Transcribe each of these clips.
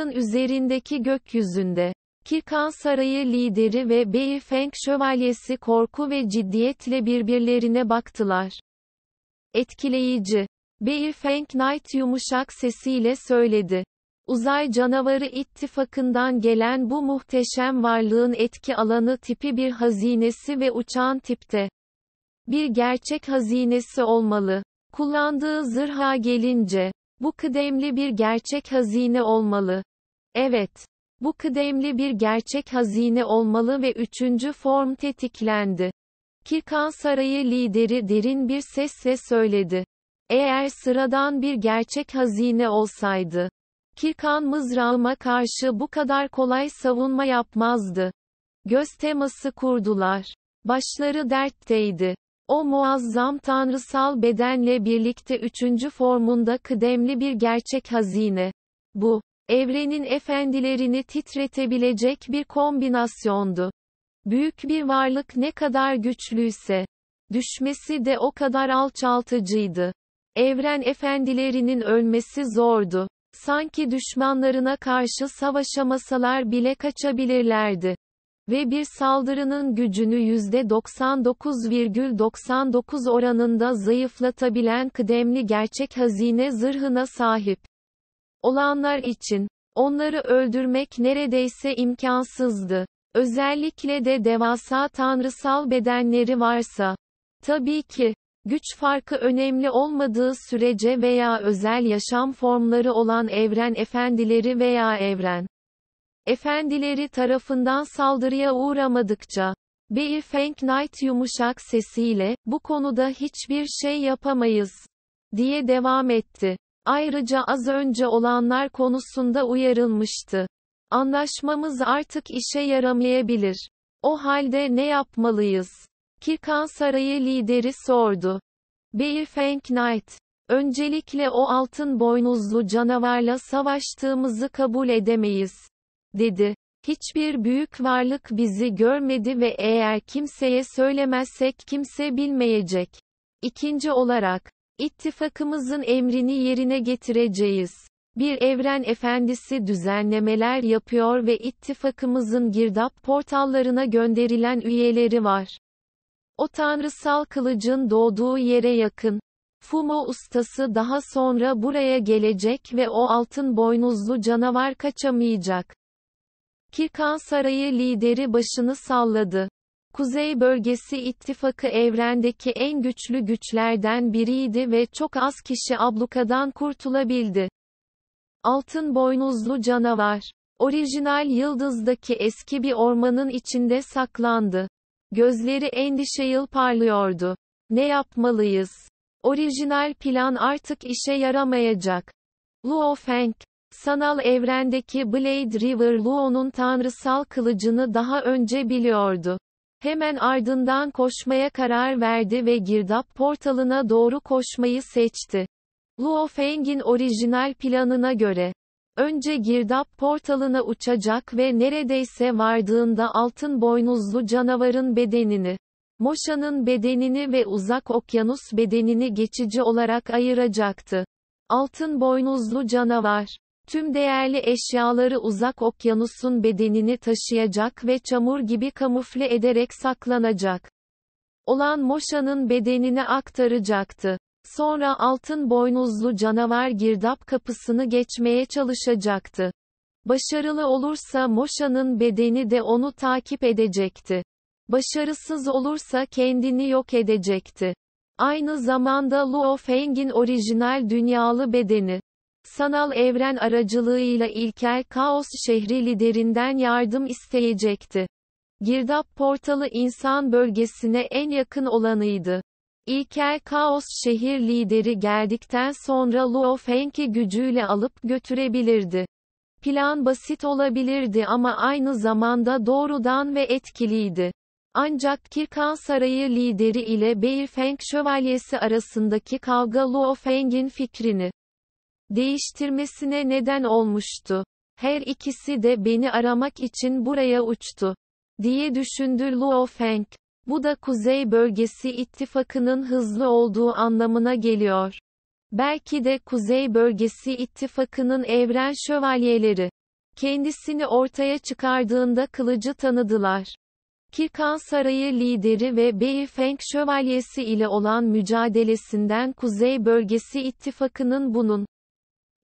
Dünyanın üzerindeki gökyüzünde. Kirkan Sarayı lideri ve Bei Feng şövalyesi korku ve ciddiyetle birbirlerine baktılar. Etkileyici. Bei Feng Knight yumuşak sesiyle söyledi. Uzay canavarı ittifakından gelen bu muhteşem varlığın etki alanı tipi bir hazinesi ve uçağın tipte. Bir gerçek hazinesi olmalı. Kullandığı zırha gelince, bu kıdemli bir gerçek hazine olmalı. Evet. Bu kıdemli bir gerçek hazine olmalı ve üçüncü form tetiklendi. Kirkan Sarayı lideri derin bir sesle söyledi. Eğer sıradan bir gerçek hazine olsaydı, Kirkan mızrağıma karşı bu kadar kolay savunma yapmazdı. Göz teması kurdular. Başları dertteydi. O muazzam tanrısal bedenle birlikte üçüncü formunda kıdemli bir gerçek hazine. Bu, evrenin efendilerini titretebilecek bir kombinasyondu. Büyük bir varlık ne kadar güçlüyse, düşmesi de o kadar alçaltıcıydı. Evren efendilerinin ölmesi zordu. Sanki düşmanlarına karşı savaşamasalar bile kaçabilirlerdi. Ve bir saldırının gücünü %99,99 oranında zayıflatabilen kıdemli gerçek hazine zırhına sahip olanlar için, onları öldürmek neredeyse imkansızdı. Özellikle de devasa tanrısal bedenleri varsa. Tabii ki, güç farkı önemli olmadığı sürece veya özel yaşam formları olan evren efendileri veya evren efendileri tarafından saldırıya uğramadıkça, Beir Feng Knight yumuşak sesiyle, bu konuda hiçbir şey yapamayız, diye devam etti. Ayrıca az önce olanlar konusunda uyarılmıştı. Anlaşmamız artık işe yaramayabilir. O halde ne yapmalıyız? Kirkan Sarayı lideri sordu. Beirfeng Knight. Öncelikle o altın boynuzlu canavarla savaştığımızı kabul edemeyiz. Dedi. Hiçbir büyük varlık bizi görmedi ve eğer kimseye söylemezsek kimse bilmeyecek. İkinci olarak, İttifakımızın emrini yerine getireceğiz. Bir evren efendisi düzenlemeler yapıyor ve ittifakımızın girdap portallarına gönderilen üyeleri var. O tanrısal kılıcın doğduğu yere yakın. Fumo ustası daha sonra buraya gelecek ve o altın boynuzlu canavar kaçamayacak. Kirkan Sarayı lideri başını salladı. Kuzey Bölgesi İttifakı evrendeki en güçlü güçlerden biriydi ve çok az kişi ablukadan kurtulabildi. Altın boynuzlu canavar. Orijinal yıldızdaki eski bir ormanın içinde saklandı. Gözleri endişe yıl parlıyordu. Ne yapmalıyız? Orijinal plan artık işe yaramayacak. Luo Feng, sanal evrendeki Blade River Luo'nun tanrısal kılıcını daha önce biliyordu. Hemen ardından koşmaya karar verdi ve girdap portalına doğru koşmayı seçti. Luo Feng'in orijinal planına göre, önce girdap portalına uçacak ve neredeyse vardığında altın boynuzlu canavarın bedenini, Moşa'nın bedenini ve uzak okyanus bedenini geçici olarak ayıracaktı. Altın boynuzlu canavar Tüm değerli eşyaları uzak okyanusun bedenini taşıyacak ve çamur gibi kamufle ederek saklanacak. Olan Moşa'nın bedenini aktaracaktı. Sonra altın boynuzlu canavar girdap kapısını geçmeye çalışacaktı. Başarılı olursa Moşa'nın bedeni de onu takip edecekti. Başarısız olursa kendini yok edecekti. Aynı zamanda Luo Feng'in orijinal dünyalı bedeni sanal evren aracılığıyla ilkel kaos şehri liderinden yardım isteyecekti. Girdap portalı insan bölgesine en yakın olanıydı. İlkel kaos şehir lideri geldikten sonra Luo Feng'i gücüyle alıp götürebilirdi. Plan basit olabilirdi ama aynı zamanda doğrudan ve etkiliydi. Ancak Kirkan Sarayı lideri ile Feng Şövalyesi arasındaki kavga Luo Feng'in fikrini değiştirmesine neden olmuştu. Her ikisi de beni aramak için buraya uçtu, diye düşündü Luo Feng. Bu da Kuzey Bölgesi İttifakının hızlı olduğu anlamına geliyor. Belki de Kuzey Bölgesi İttifakının evren şövalyeleri. Kendisini ortaya çıkardığında kılıcı tanıdılar. Kirkan Sarayı lideri ve Bei Feng Şövalyesi ile olan mücadelesinden Kuzey Bölgesi İttifakının bunun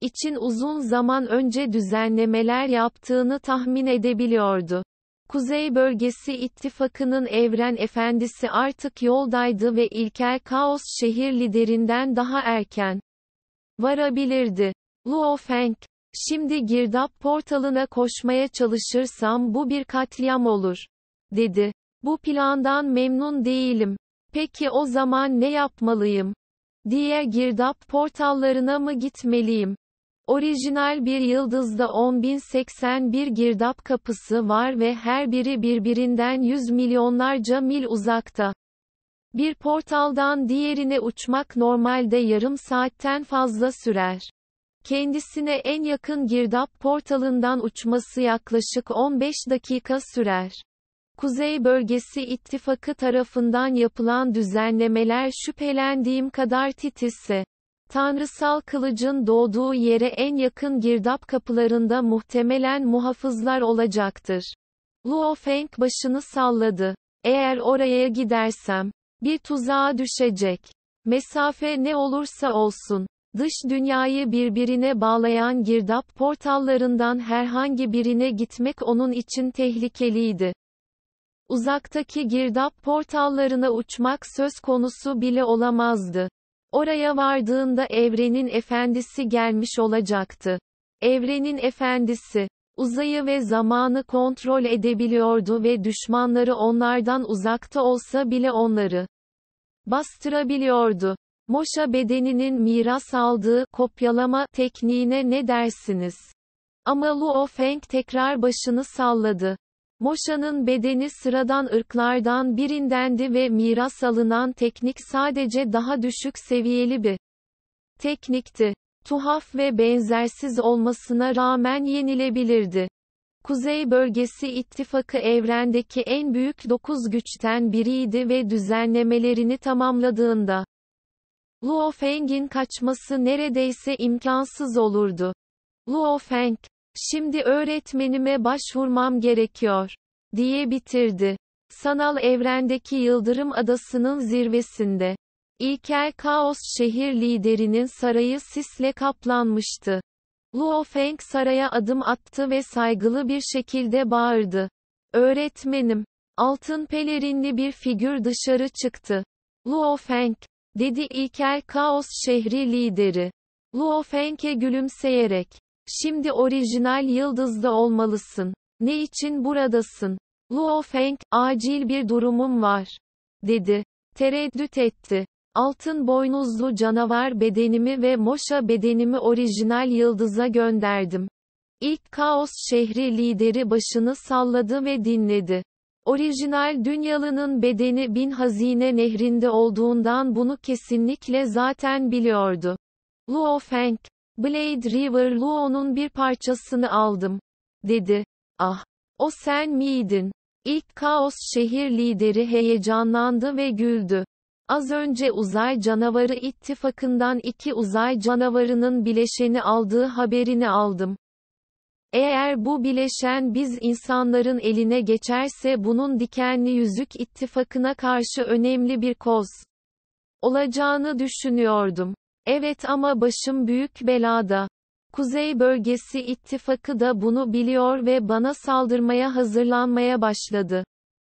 için uzun zaman önce düzenlemeler yaptığını tahmin edebiliyordu. Kuzey Bölgesi İttifakı'nın Evren Efendisi artık yoldaydı ve ilkel kaos şehir liderinden daha erken varabilirdi. Luo Feng, şimdi girdap portalına koşmaya çalışırsam bu bir katliam olur, dedi. Bu plandan memnun değilim. Peki o zaman ne yapmalıyım? Diğer girdap portallarına mı gitmeliyim? Orijinal bir yıldızda 10.081 girdap kapısı var ve her biri birbirinden yüz milyonlarca mil uzakta. Bir portaldan diğerine uçmak normalde yarım saatten fazla sürer. Kendisine en yakın girdap portalından uçması yaklaşık 15 dakika sürer. Kuzey Bölgesi İttifakı tarafından yapılan düzenlemeler şüphelendiğim kadar titizse. Tanrısal kılıcın doğduğu yere en yakın girdap kapılarında muhtemelen muhafızlar olacaktır. Luo Feng başını salladı. Eğer oraya gidersem, bir tuzağa düşecek. Mesafe ne olursa olsun, dış dünyayı birbirine bağlayan girdap portallarından herhangi birine gitmek onun için tehlikeliydi. Uzaktaki girdap portallarına uçmak söz konusu bile olamazdı. Oraya vardığında evrenin efendisi gelmiş olacaktı. Evrenin efendisi, uzayı ve zamanı kontrol edebiliyordu ve düşmanları onlardan uzakta olsa bile onları bastırabiliyordu. Moşa bedeninin miras aldığı kopyalama tekniğine ne dersiniz? Ama Luo Feng tekrar başını salladı. Moşa'nın bedeni sıradan ırklardan birindendi ve miras alınan teknik sadece daha düşük seviyeli bir teknikti. Tuhaf ve benzersiz olmasına rağmen yenilebilirdi. Kuzey bölgesi İttifakı evrendeki en büyük dokuz güçten biriydi ve düzenlemelerini tamamladığında, Luo Feng'in kaçması neredeyse imkansız olurdu. Luo Feng, Şimdi öğretmenime başvurmam gerekiyor diye bitirdi. Sanal evrendeki Yıldırım Adası'nın zirvesinde İlkel Kaos şehir liderinin sarayı sisle kaplanmıştı. Luo Feng saraya adım attı ve saygılı bir şekilde bağırdı. Öğretmenim, altın pelerinli bir figür dışarı çıktı. Luo Feng, dedi İlkel Kaos şehri lideri. Luo Feng'e gülümseyerek, Şimdi orijinal yıldızda olmalısın. Ne için buradasın? Luo Feng, acil bir durumum var. Dedi. Tereddüt etti. Altın boynuzlu canavar bedenimi ve moşa bedenimi orijinal yıldıza gönderdim. İlk kaos şehri lideri başını salladı ve dinledi. Orijinal dünyalının bedeni bin hazine nehrinde olduğundan bunu kesinlikle zaten biliyordu. Luo Feng, Blade River Luo'nun bir parçasını aldım. Dedi. Ah. O sen miydin? İlk kaos şehir lideri heyecanlandı ve güldü. Az önce uzay canavarı ittifakından iki uzay canavarının bileşeni aldığı haberini aldım. Eğer bu bileşen biz insanların eline geçerse bunun dikenli yüzük ittifakına karşı önemli bir koz olacağını düşünüyordum. Evet ama başım büyük belada. Kuzey Bölgesi İttifakı da bunu biliyor ve bana saldırmaya hazırlanmaya başladı.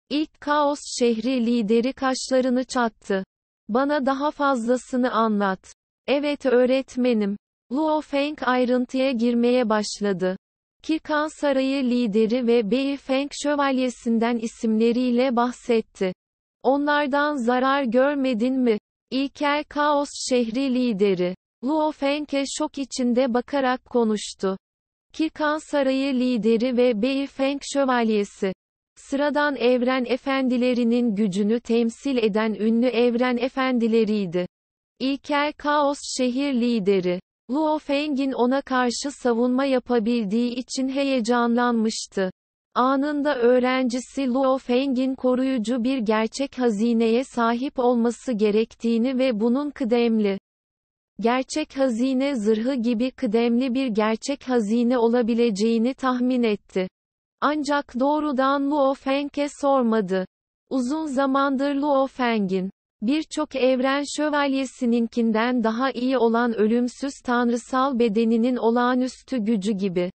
İlk kaos şehri lideri kaşlarını çattı. Bana daha fazlasını anlat. Evet öğretmenim. Luo Feng ayrıntıya girmeye başladı. Kirkan Sarayı lideri ve Bei Feng Şövalyesi'nden isimleriyle bahsetti. Onlardan zarar görmedin mi? İlker Kaos şehri lideri. Luo Feng'e şok içinde bakarak konuştu. Kirkan Sarayı lideri ve Bei Feng Şövalyesi. Sıradan evren efendilerinin gücünü temsil eden ünlü evren efendileriydi. İlker Kaos şehir lideri. Luo Feng'in ona karşı savunma yapabildiği için heyecanlanmıştı. Anında öğrencisi Luo Feng'in koruyucu bir gerçek hazineye sahip olması gerektiğini ve bunun kıdemli gerçek hazine zırhı gibi kıdemli bir gerçek hazine olabileceğini tahmin etti. Ancak doğrudan Luo Feng'e sormadı. Uzun zamandır Luo Feng'in birçok evren şövalyesininkinden daha iyi olan ölümsüz tanrısal bedeninin olağanüstü gücü gibi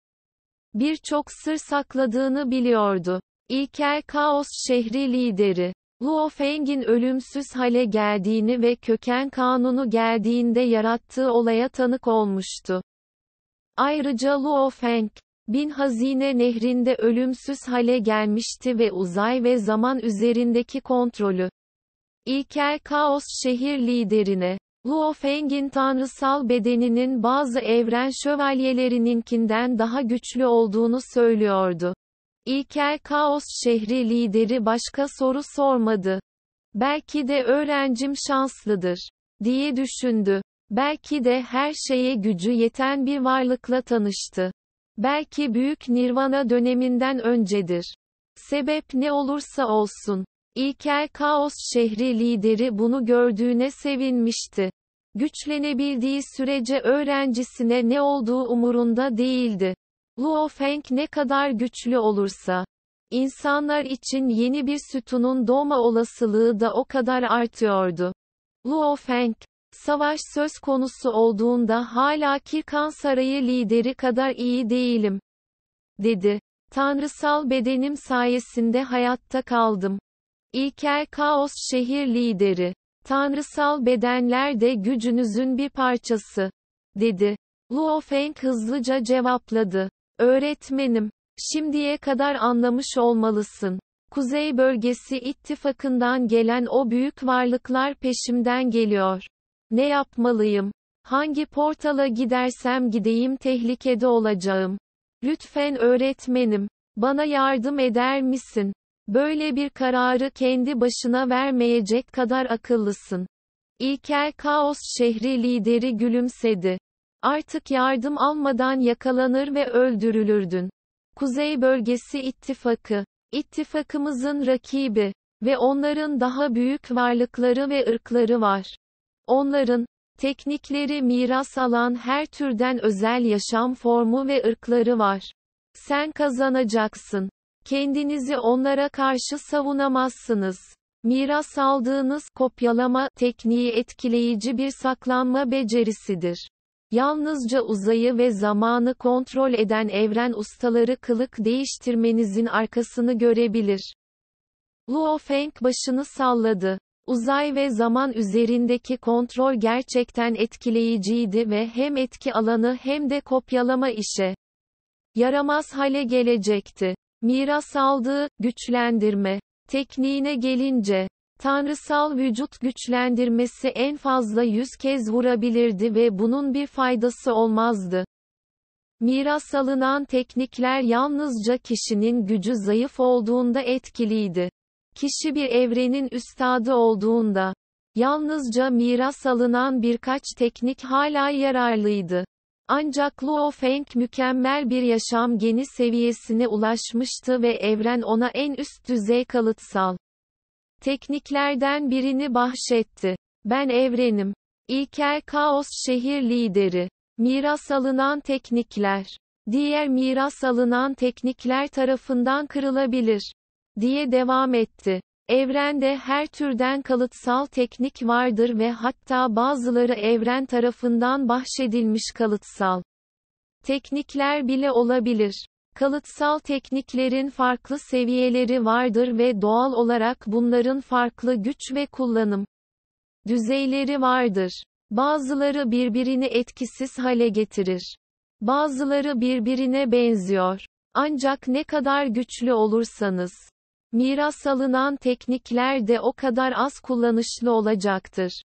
birçok sır sakladığını biliyordu. İlkel Kaos şehri lideri Luo Feng'in ölümsüz hale geldiğini ve köken kanunu geldiğinde yarattığı olaya tanık olmuştu. Ayrıca Luo Feng, Bin Hazine Nehri'nde ölümsüz hale gelmişti ve uzay ve zaman üzerindeki kontrolü İlker Kaos şehir liderine Luo Feng'in tanrısal bedeninin bazı evren şövalyelerininkinden daha güçlü olduğunu söylüyordu. İlkel Kaos şehri lideri başka soru sormadı. Belki de öğrencim şanslıdır diye düşündü. Belki de her şeye gücü yeten bir varlıkla tanıştı. Belki büyük nirvana döneminden öncedir. Sebep ne olursa olsun İlkel Kaos şehri lideri bunu gördüğüne sevinmişti. Güçlenebildiği sürece öğrencisine ne olduğu umurunda değildi. Luo Feng ne kadar güçlü olursa, insanlar için yeni bir sütunun doğma olasılığı da o kadar artıyordu. Luo Feng, savaş söz konusu olduğunda hala Kirkan Sarayı lideri kadar iyi değilim, dedi. Tanrısal bedenim sayesinde hayatta kaldım. İlkel Kaos şehir lideri. Tanrısal bedenler de gücünüzün bir parçası. Dedi. Luo Feng hızlıca cevapladı. Öğretmenim. Şimdiye kadar anlamış olmalısın. Kuzey bölgesi ittifakından gelen o büyük varlıklar peşimden geliyor. Ne yapmalıyım? Hangi portala gidersem gideyim tehlikede olacağım. Lütfen öğretmenim, bana yardım eder misin? Böyle bir kararı kendi başına vermeyecek kadar akıllısın. İlkel Kaos şehri lideri gülümsedi. Artık yardım almadan yakalanır ve öldürülürdün. Kuzey Bölgesi İttifakı, ittifakımızın rakibi ve onların daha büyük varlıkları ve ırkları var. Onların teknikleri miras alan her türden özel yaşam formu ve ırkları var. Sen kazanacaksın. Kendinizi onlara karşı savunamazsınız. Miras aldığınız kopyalama tekniği etkileyici bir saklanma becerisidir. Yalnızca uzayı ve zamanı kontrol eden evren ustaları kılık değiştirmenizin arkasını görebilir. Luo Feng başını salladı. Uzay ve zaman üzerindeki kontrol gerçekten etkileyiciydi ve hem etki alanı hem de kopyalama işe yaramaz hale gelecekti. Miras aldığı, güçlendirme. Tekniğine gelince, tanrısal vücut güçlendirmesi en fazla 100 kez vurabilirdi ve bunun bir faydası olmazdı. Miras alınan teknikler yalnızca kişinin gücü zayıf olduğunda etkiliydi. Kişi bir evrenin üstadı olduğunda, yalnızca miras alınan birkaç teknik hala yararlıydı. Ancak Luo Feng mükemmel bir yaşam geni seviyesine ulaşmıştı ve evren ona en üst düzey kalıtsal tekniklerden birini bahşetti. Ben evrenim. İlkel kaos şehir lideri. Miras alınan teknikler. Diğer miras alınan teknikler tarafından kırılabilir. Diye devam etti. Evrende her türden kalıtsal teknik vardır ve hatta bazıları evren tarafından bahşedilmiş kalıtsal teknikler bile olabilir. Kalıtsal tekniklerin farklı seviyeleri vardır ve doğal olarak bunların farklı güç ve kullanım düzeyleri vardır. Bazıları birbirini etkisiz hale getirir. Bazıları birbirine benziyor. Ancak ne kadar güçlü olursanız Miras alınan teknikler de o kadar az kullanışlı olacaktır.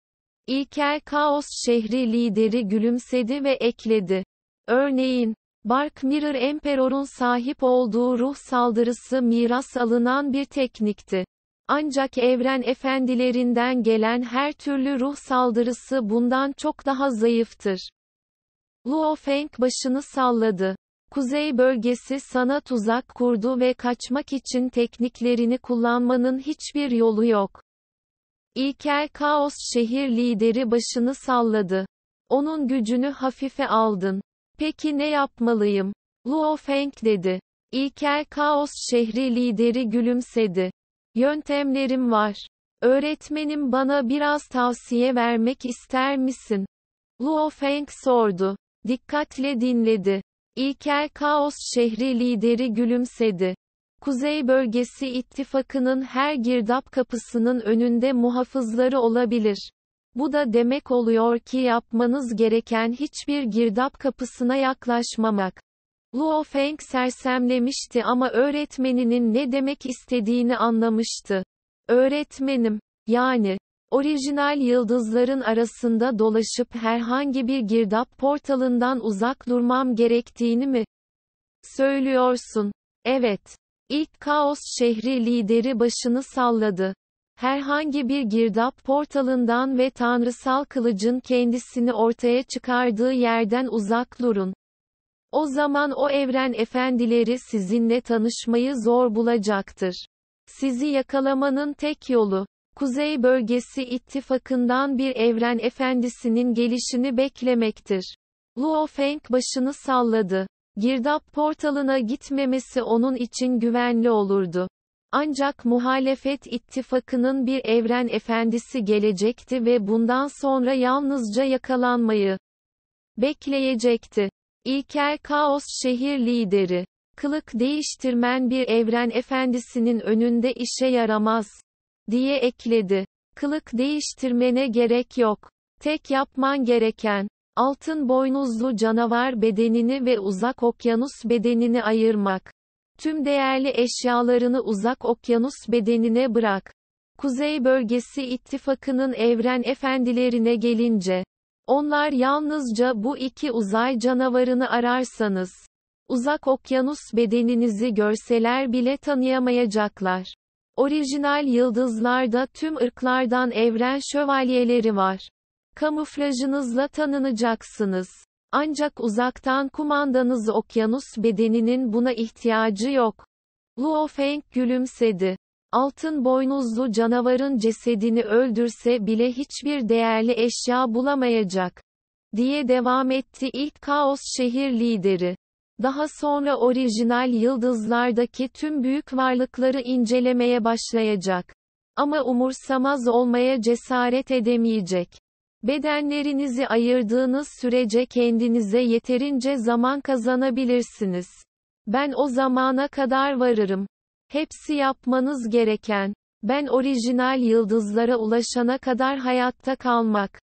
İlker Kaos şehri lideri gülümsedi ve ekledi. Örneğin, Bark Mirror Emperor'un sahip olduğu ruh saldırısı miras alınan bir teknikti. Ancak evren efendilerinden gelen her türlü ruh saldırısı bundan çok daha zayıftır. Luo Feng başını salladı. Kuzey bölgesi sana tuzak kurdu ve kaçmak için tekniklerini kullanmanın hiçbir yolu yok. İlker Kaos şehir lideri başını salladı. Onun gücünü hafife aldın. Peki ne yapmalıyım? Luo Feng dedi. İlker Kaos şehri lideri gülümsedi. Yöntemlerim var. Öğretmenim bana biraz tavsiye vermek ister misin? Luo Feng sordu. Dikkatle dinledi. İlkel Kaos şehri lideri gülümsedi. Kuzey bölgesi ittifakının her girdap kapısının önünde muhafızları olabilir. Bu da demek oluyor ki yapmanız gereken hiçbir girdap kapısına yaklaşmamak. Luo Feng sersemlemişti ama öğretmeninin ne demek istediğini anlamıştı. Öğretmenim, yani, Orijinal yıldızların arasında dolaşıp herhangi bir girdap portalından uzak durmam gerektiğini mi söylüyorsun? Evet. İlk kaos şehri lideri başını salladı. Herhangi bir girdap portalından ve tanrısal kılıcın kendisini ortaya çıkardığı yerden uzak durun. O zaman o evren efendileri sizinle tanışmayı zor bulacaktır. Sizi yakalamanın tek yolu Kuzey Bölgesi ittifakından bir evren efendisinin gelişini beklemektir. Luo Feng başını salladı. Girdap portalına gitmemesi onun için güvenli olurdu. Ancak muhalefet ittifakının bir evren efendisi gelecekti ve bundan sonra yalnızca yakalanmayı bekleyecekti. İlker Kaos şehir lideri. Kılık değiştirmen bir evren efendisinin önünde işe yaramaz diye ekledi. Kılık değiştirmene gerek yok. Tek yapman gereken, altın boynuzlu canavar bedenini ve uzak okyanus bedenini ayırmak. Tüm değerli eşyalarını uzak okyanus bedenine bırak. Kuzey bölgesi ittifakının evren efendilerine gelince, onlar yalnızca bu iki uzay canavarını ararsanız, uzak okyanus bedeninizi görseler bile tanıyamayacaklar. Orijinal yıldızlarda tüm ırklardan evren şövalyeleri var. Kamuflajınızla tanınacaksınız. Ancak uzaktan kumandanız okyanus bedeninin buna ihtiyacı yok. Luo Feng gülümsedi. Altın boynuzlu canavarın cesedini öldürse bile hiçbir değerli eşya bulamayacak. Diye devam etti ilk kaos şehir lideri. Daha sonra orijinal yıldızlardaki tüm büyük varlıkları incelemeye başlayacak. Ama umursamaz olmaya cesaret edemeyecek. Bedenlerinizi ayırdığınız sürece kendinize yeterince zaman kazanabilirsiniz. Ben o zamana kadar varırım. Hepsi yapmanız gereken. Ben orijinal yıldızlara ulaşana kadar hayatta kalmak.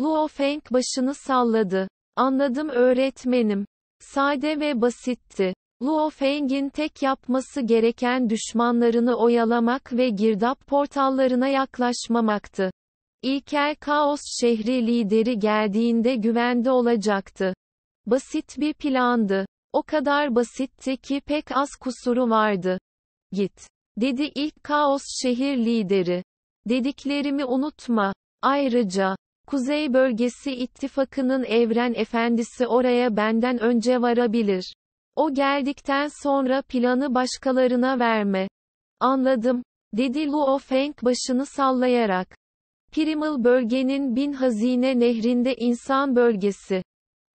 Luo Feng başını salladı. Anladım öğretmenim. Sade ve basitti. Luo Feng'in tek yapması gereken düşmanlarını oyalamak ve girdap portallarına yaklaşmamaktı. İlkel Kaos şehri lideri geldiğinde güvende olacaktı. Basit bir plandı. O kadar basitti ki pek az kusuru vardı. Git. Dedi ilk Kaos şehir lideri. Dediklerimi unutma. Ayrıca, Kuzey Bölgesi İttifakı'nın Evren Efendisi oraya benden önce varabilir. O geldikten sonra planı başkalarına verme. Anladım, dedi Luo Feng başını sallayarak. Primal bölgenin bin hazine nehrinde insan bölgesi.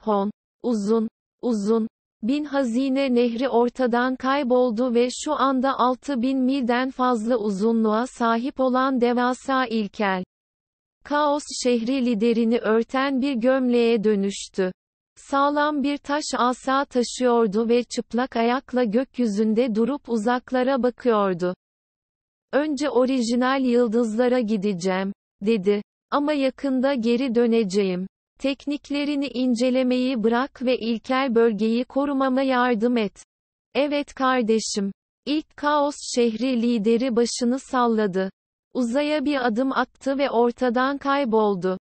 Hon, uzun, uzun, bin hazine nehri ortadan kayboldu ve şu anda 6000 milden fazla uzunluğa sahip olan devasa ilkel kaos şehri liderini örten bir gömleğe dönüştü. Sağlam bir taş asa taşıyordu ve çıplak ayakla gökyüzünde durup uzaklara bakıyordu. Önce orijinal yıldızlara gideceğim, dedi. Ama yakında geri döneceğim. Tekniklerini incelemeyi bırak ve ilkel bölgeyi korumama yardım et. Evet kardeşim. İlk kaos şehri lideri başını salladı uzaya bir adım attı ve ortadan kayboldu.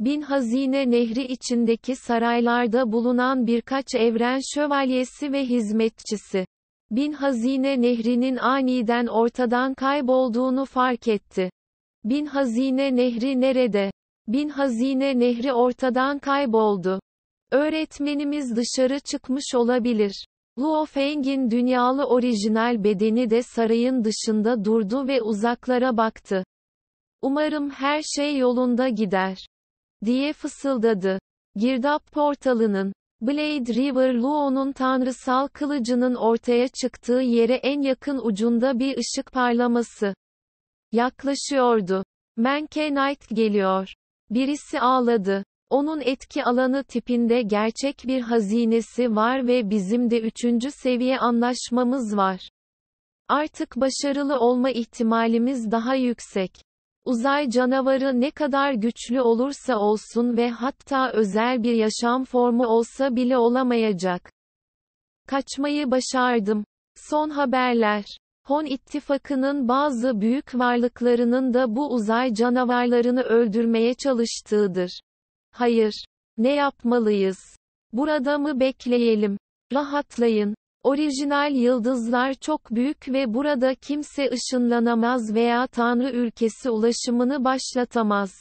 Bin Hazine Nehri içindeki saraylarda bulunan birkaç evren şövalyesi ve hizmetçisi. Bin Hazine Nehri'nin aniden ortadan kaybolduğunu fark etti. Bin Hazine Nehri nerede? Bin Hazine Nehri ortadan kayboldu. Öğretmenimiz dışarı çıkmış olabilir. Luo Feng'in dünyalı orijinal bedeni de sarayın dışında durdu ve uzaklara baktı. Umarım her şey yolunda gider. Diye fısıldadı. Girdap portalının, Blade River Luo'nun tanrısal kılıcının ortaya çıktığı yere en yakın ucunda bir ışık parlaması. Yaklaşıyordu. Menke Knight geliyor. Birisi ağladı. Onun etki alanı tipinde gerçek bir hazinesi var ve bizim de üçüncü seviye anlaşmamız var. Artık başarılı olma ihtimalimiz daha yüksek. Uzay canavarı ne kadar güçlü olursa olsun ve hatta özel bir yaşam formu olsa bile olamayacak. Kaçmayı başardım. Son haberler. Hon ittifakının bazı büyük varlıklarının da bu uzay canavarlarını öldürmeye çalıştığıdır. Hayır. Ne yapmalıyız? Burada mı bekleyelim? Rahatlayın. Orijinal yıldızlar çok büyük ve burada kimse ışınlanamaz veya Tanrı ülkesi ulaşımını başlatamaz.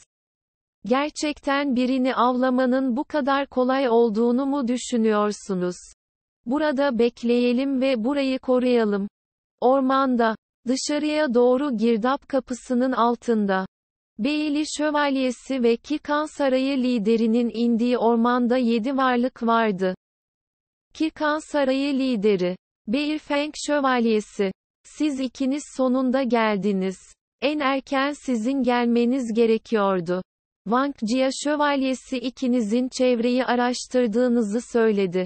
Gerçekten birini avlamanın bu kadar kolay olduğunu mu düşünüyorsunuz? Burada bekleyelim ve burayı koruyalım. Ormanda, dışarıya doğru girdap kapısının altında Beyli Şövalyesi ve Kikan Sarayı liderinin indiği ormanda yedi varlık vardı. Kikan Sarayı lideri, Beirfeng Şövalyesi, siz ikiniz sonunda geldiniz. En erken sizin gelmeniz gerekiyordu. Wang Jia Şövalyesi ikinizin çevreyi araştırdığınızı söyledi.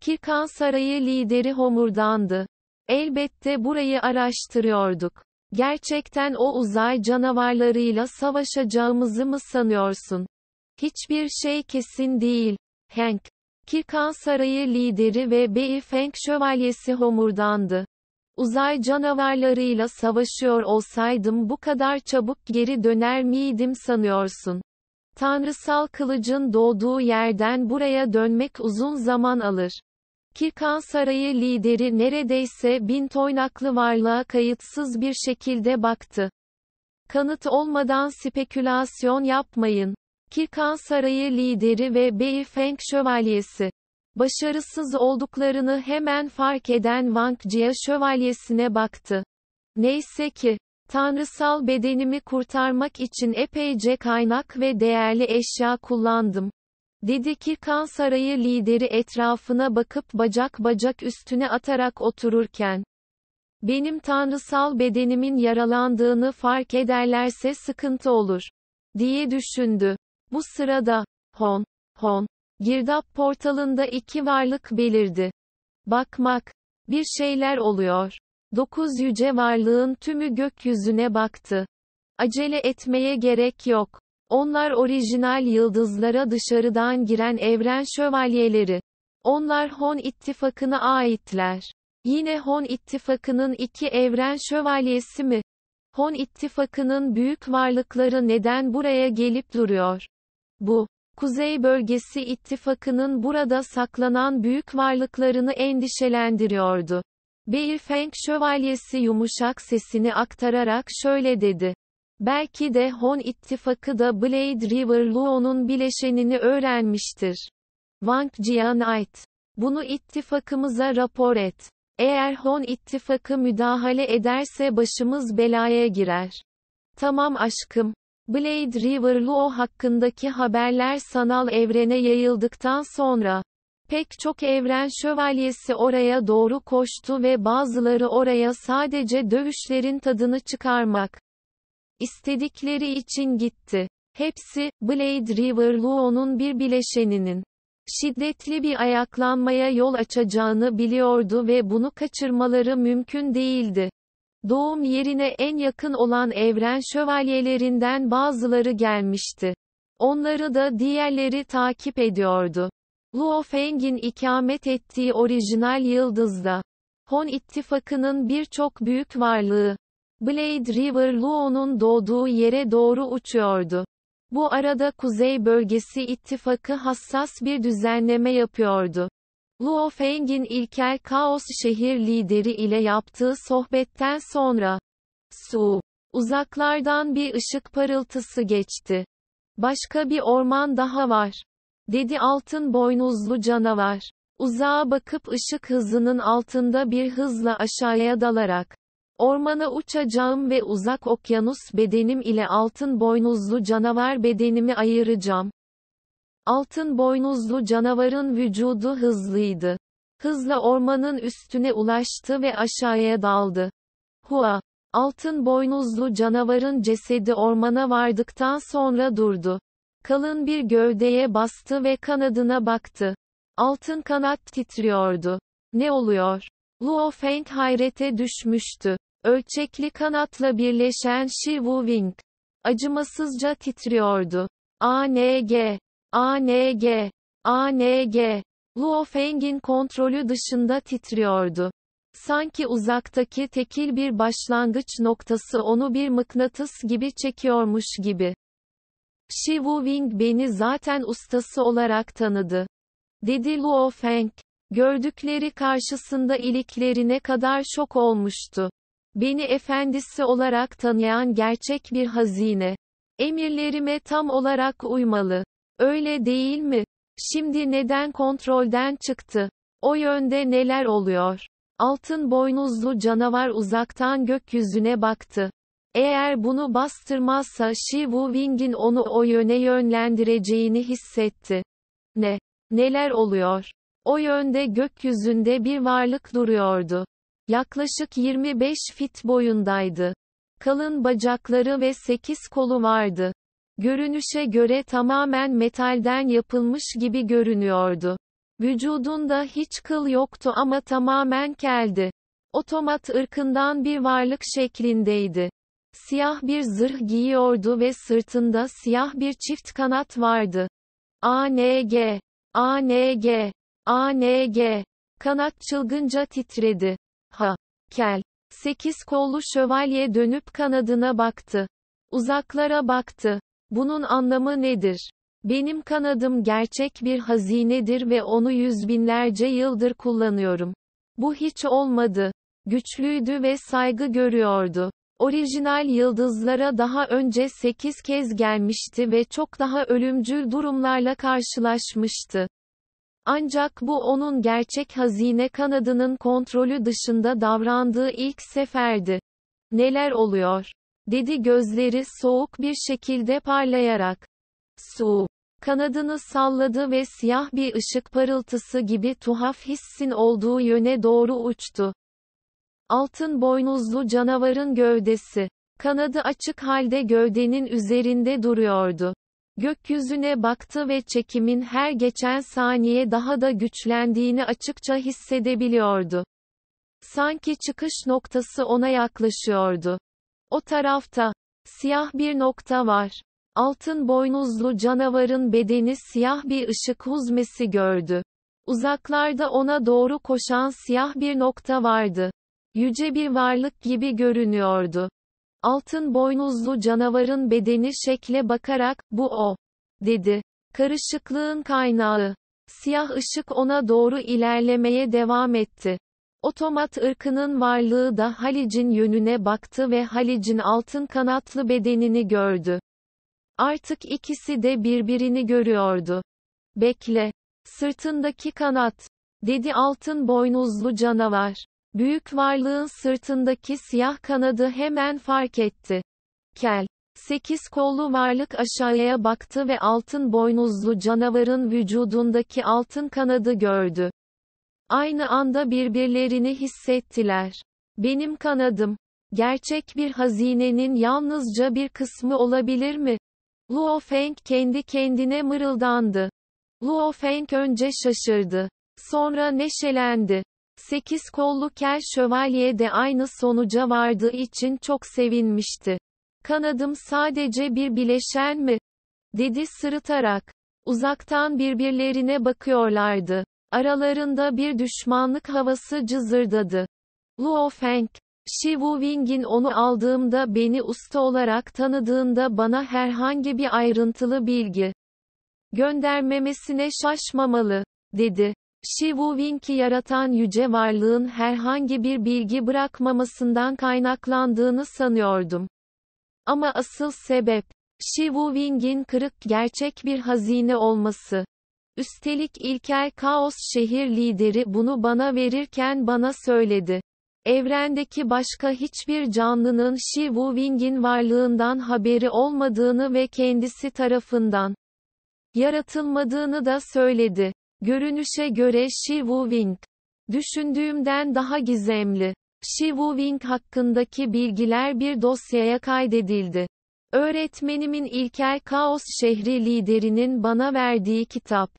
Kikan Sarayı lideri homurdandı. Elbette burayı araştırıyorduk. Gerçekten o uzay canavarlarıyla savaşacağımızı mı sanıyorsun? Hiçbir şey kesin değil. Hank. Kirkan Sarayı lideri ve bey Feng şövalyesi homurdandı. Uzay canavarlarıyla savaşıyor olsaydım bu kadar çabuk geri döner miydim sanıyorsun? Tanrısal kılıcın doğduğu yerden buraya dönmek uzun zaman alır. Kirkan Sarayı lideri neredeyse bin toynaklı varlığa kayıtsız bir şekilde baktı. Kanıt olmadan spekülasyon yapmayın. Kirkan Sarayı lideri ve Beifeng Şövalyesi. Başarısız olduklarını hemen fark eden Wang Jia şövalyesine baktı. Neyse ki, tanrısal bedenimi kurtarmak için epeyce kaynak ve değerli eşya kullandım. Dedi ki kan sarayı lideri etrafına bakıp bacak bacak üstüne atarak otururken, benim tanrısal bedenimin yaralandığını fark ederlerse sıkıntı olur, diye düşündü. Bu sırada, Hon, Hon, girdap portalında iki varlık belirdi. Bakmak, bir şeyler oluyor. Dokuz yüce varlığın tümü gökyüzüne baktı. Acele etmeye gerek yok. Onlar orijinal yıldızlara dışarıdan giren evren şövalyeleri. Onlar Hon ittifakına aitler. Yine Hon ittifakının iki evren şövalyesi mi? Hon ittifakının büyük varlıkları neden buraya gelip duruyor? Bu, Kuzey Bölgesi ittifakının burada saklanan büyük varlıklarını endişelendiriyordu. Beirfeng Şövalyesi yumuşak sesini aktararak şöyle dedi. Belki de Hon ittifakı da Blade River Luo'nun bileşenini öğrenmiştir. Wang Jianite. Bunu ittifakımıza rapor et. Eğer Hon ittifakı müdahale ederse başımız belaya girer. Tamam aşkım. Blade River Luo hakkındaki haberler sanal evrene yayıldıktan sonra, pek çok evren şövalyesi oraya doğru koştu ve bazıları oraya sadece dövüşlerin tadını çıkarmak, istedikleri için gitti. Hepsi, Blade River Luo'nun bir bileşeninin şiddetli bir ayaklanmaya yol açacağını biliyordu ve bunu kaçırmaları mümkün değildi. Doğum yerine en yakın olan evren şövalyelerinden bazıları gelmişti. Onları da diğerleri takip ediyordu. Luo Feng'in ikamet ettiği orijinal yıldızda. Hon ittifakının birçok büyük varlığı, Blade River Luo'nun doğduğu yere doğru uçuyordu. Bu arada Kuzey Bölgesi İttifakı hassas bir düzenleme yapıyordu. Luo Feng'in ilkel kaos şehir lideri ile yaptığı sohbetten sonra, Su, uzaklardan bir ışık parıltısı geçti. Başka bir orman daha var, dedi altın boynuzlu canavar. Uzağa bakıp ışık hızının altında bir hızla aşağıya dalarak, Ormana uçacağım ve uzak okyanus bedenim ile altın boynuzlu canavar bedenimi ayıracağım. Altın boynuzlu canavarın vücudu hızlıydı. Hızla ormanın üstüne ulaştı ve aşağıya daldı. Hua! Altın boynuzlu canavarın cesedi ormana vardıktan sonra durdu. Kalın bir gövdeye bastı ve kanadına baktı. Altın kanat titriyordu. Ne oluyor? Luo Feng hayrete düşmüştü. Ölçekli kanatla birleşen Shi Wu Wing. Acımasızca titriyordu. ANG. ANG. ANG. Luo Feng'in kontrolü dışında titriyordu. Sanki uzaktaki tekil bir başlangıç noktası onu bir mıknatıs gibi çekiyormuş gibi. Shi Wu Wing beni zaten ustası olarak tanıdı. Dedi Luo Feng. Gördükleri karşısında iliklerine kadar şok olmuştu. Beni efendisi olarak tanıyan gerçek bir hazine. Emirlerime tam olarak uymalı. Öyle değil mi? Şimdi neden kontrolden çıktı? O yönde neler oluyor? Altın boynuzlu canavar uzaktan gökyüzüne baktı. Eğer bunu bastırmazsa Shivu Wing'in onu o yöne yönlendireceğini hissetti. Ne? Neler oluyor? O yönde gökyüzünde bir varlık duruyordu. Yaklaşık 25 fit boyundaydı. Kalın bacakları ve 8 kolu vardı. Görünüşe göre tamamen metalden yapılmış gibi görünüyordu. Vücudunda hiç kıl yoktu ama tamamen keldi. Otomat ırkından bir varlık şeklindeydi. Siyah bir zırh giyiyordu ve sırtında siyah bir çift kanat vardı. ANG, ANG, ANG. Kanat çılgınca titredi. Ha. Kel. Sekiz kollu şövalye dönüp kanadına baktı. Uzaklara baktı. Bunun anlamı nedir? Benim kanadım gerçek bir hazinedir ve onu yüz binlerce yıldır kullanıyorum. Bu hiç olmadı. Güçlüydü ve saygı görüyordu. Orijinal yıldızlara daha önce 8 kez gelmişti ve çok daha ölümcül durumlarla karşılaşmıştı. Ancak bu onun gerçek hazine kanadının kontrolü dışında davrandığı ilk seferdi. Neler oluyor? dedi gözleri soğuk bir şekilde parlayarak. Su kanadını salladı ve siyah bir ışık parıltısı gibi tuhaf hissin olduğu yöne doğru uçtu. Altın boynuzlu canavarın gövdesi. Kanadı açık halde gövdenin üzerinde duruyordu. Gökyüzüne baktı ve çekimin her geçen saniye daha da güçlendiğini açıkça hissedebiliyordu. Sanki çıkış noktası ona yaklaşıyordu. O tarafta siyah bir nokta var. Altın boynuzlu canavarın bedeni siyah bir ışık huzmesi gördü. Uzaklarda ona doğru koşan siyah bir nokta vardı. Yüce bir varlık gibi görünüyordu. Altın boynuzlu canavarın bedeni şekle bakarak, bu o, dedi. Karışıklığın kaynağı. Siyah ışık ona doğru ilerlemeye devam etti. Otomat ırkının varlığı da Halic'in yönüne baktı ve Halic'in altın kanatlı bedenini gördü. Artık ikisi de birbirini görüyordu. Bekle. Sırtındaki kanat. Dedi altın boynuzlu canavar. Büyük varlığın sırtındaki siyah kanadı hemen fark etti. Kel. Sekiz kollu varlık aşağıya baktı ve altın boynuzlu canavarın vücudundaki altın kanadı gördü. Aynı anda birbirlerini hissettiler. Benim kanadım. Gerçek bir hazinenin yalnızca bir kısmı olabilir mi? Luo Feng kendi kendine mırıldandı. Luo Feng önce şaşırdı. Sonra neşelendi. Sekiz kollu kel şövalye de aynı sonuca vardığı için çok sevinmişti. Kanadım sadece bir bileşen mi? dedi sırıtarak. Uzaktan birbirlerine bakıyorlardı. Aralarında bir düşmanlık havası cızırdadı. Luo Feng, Shi Wu Wing'in onu aldığımda beni usta olarak tanıdığında bana herhangi bir ayrıntılı bilgi göndermemesine şaşmamalı, dedi. Shivu Winki yaratan yüce varlığın herhangi bir bilgi bırakmamasından kaynaklandığını sanıyordum. Ama asıl sebep, Shivu Wing'in kırık gerçek bir hazine olması. Üstelik ilkel, Kaos şehir lideri bunu bana verirken bana söyledi. Evrendeki başka hiçbir canlının Shivu Wing'in varlığından haberi olmadığını ve kendisi tarafından yaratılmadığını da söyledi. Görünüşe göre Shi Wu Wing, düşündüğümden daha gizemli. Shi Wu Wing hakkındaki bilgiler bir dosyaya kaydedildi. Öğretmenimin ilkel Kaos şehri liderinin bana verdiği kitap.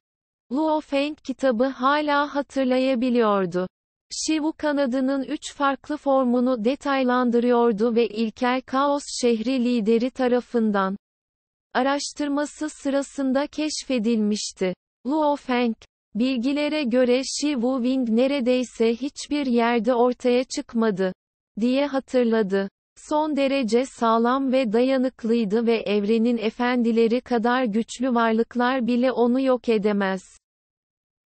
Luo Feng kitabı hala hatırlayabiliyordu. Shivu kanadının üç farklı formunu detaylandırıyordu ve ilkel Kaos şehri lideri tarafından araştırması sırasında keşfedilmişti. Luo Feng, Bilgilere göre Shi Wu Wing neredeyse hiçbir yerde ortaya çıkmadı diye hatırladı. Son derece sağlam ve dayanıklıydı ve evrenin efendileri kadar güçlü varlıklar bile onu yok edemez.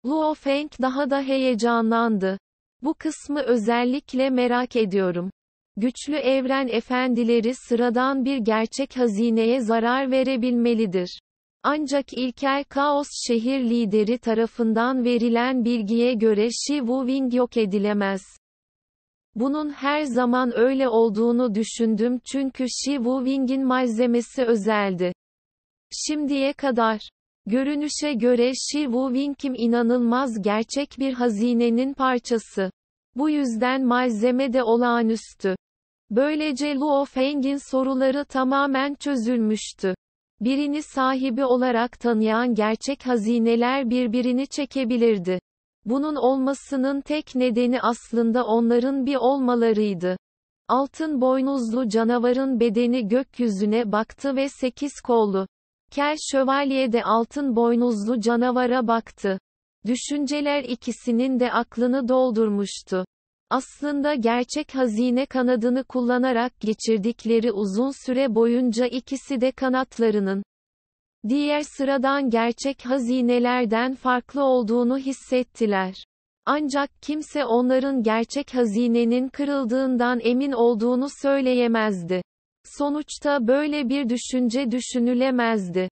Luo Feng daha da heyecanlandı. Bu kısmı özellikle merak ediyorum. Güçlü evren efendileri sıradan bir gerçek hazineye zarar verebilmelidir. Ancak ilkel kaos şehir lideri tarafından verilen bilgiye göre Shi Wu Wing yok edilemez. Bunun her zaman öyle olduğunu düşündüm çünkü Shi Wu Wing'in malzemesi özeldi. Şimdiye kadar. Görünüşe göre Shi Wu Wing kim inanılmaz gerçek bir hazinenin parçası. Bu yüzden malzeme de olağanüstü. Böylece Luo Feng'in soruları tamamen çözülmüştü birini sahibi olarak tanıyan gerçek hazineler birbirini çekebilirdi. Bunun olmasının tek nedeni aslında onların bir olmalarıydı. Altın boynuzlu canavarın bedeni gökyüzüne baktı ve sekiz kollu. Kel şövalye de altın boynuzlu canavara baktı. Düşünceler ikisinin de aklını doldurmuştu. Aslında gerçek hazine kanadını kullanarak geçirdikleri uzun süre boyunca ikisi de kanatlarının diğer sıradan gerçek hazinelerden farklı olduğunu hissettiler. Ancak kimse onların gerçek hazinenin kırıldığından emin olduğunu söyleyemezdi. Sonuçta böyle bir düşünce düşünülemezdi.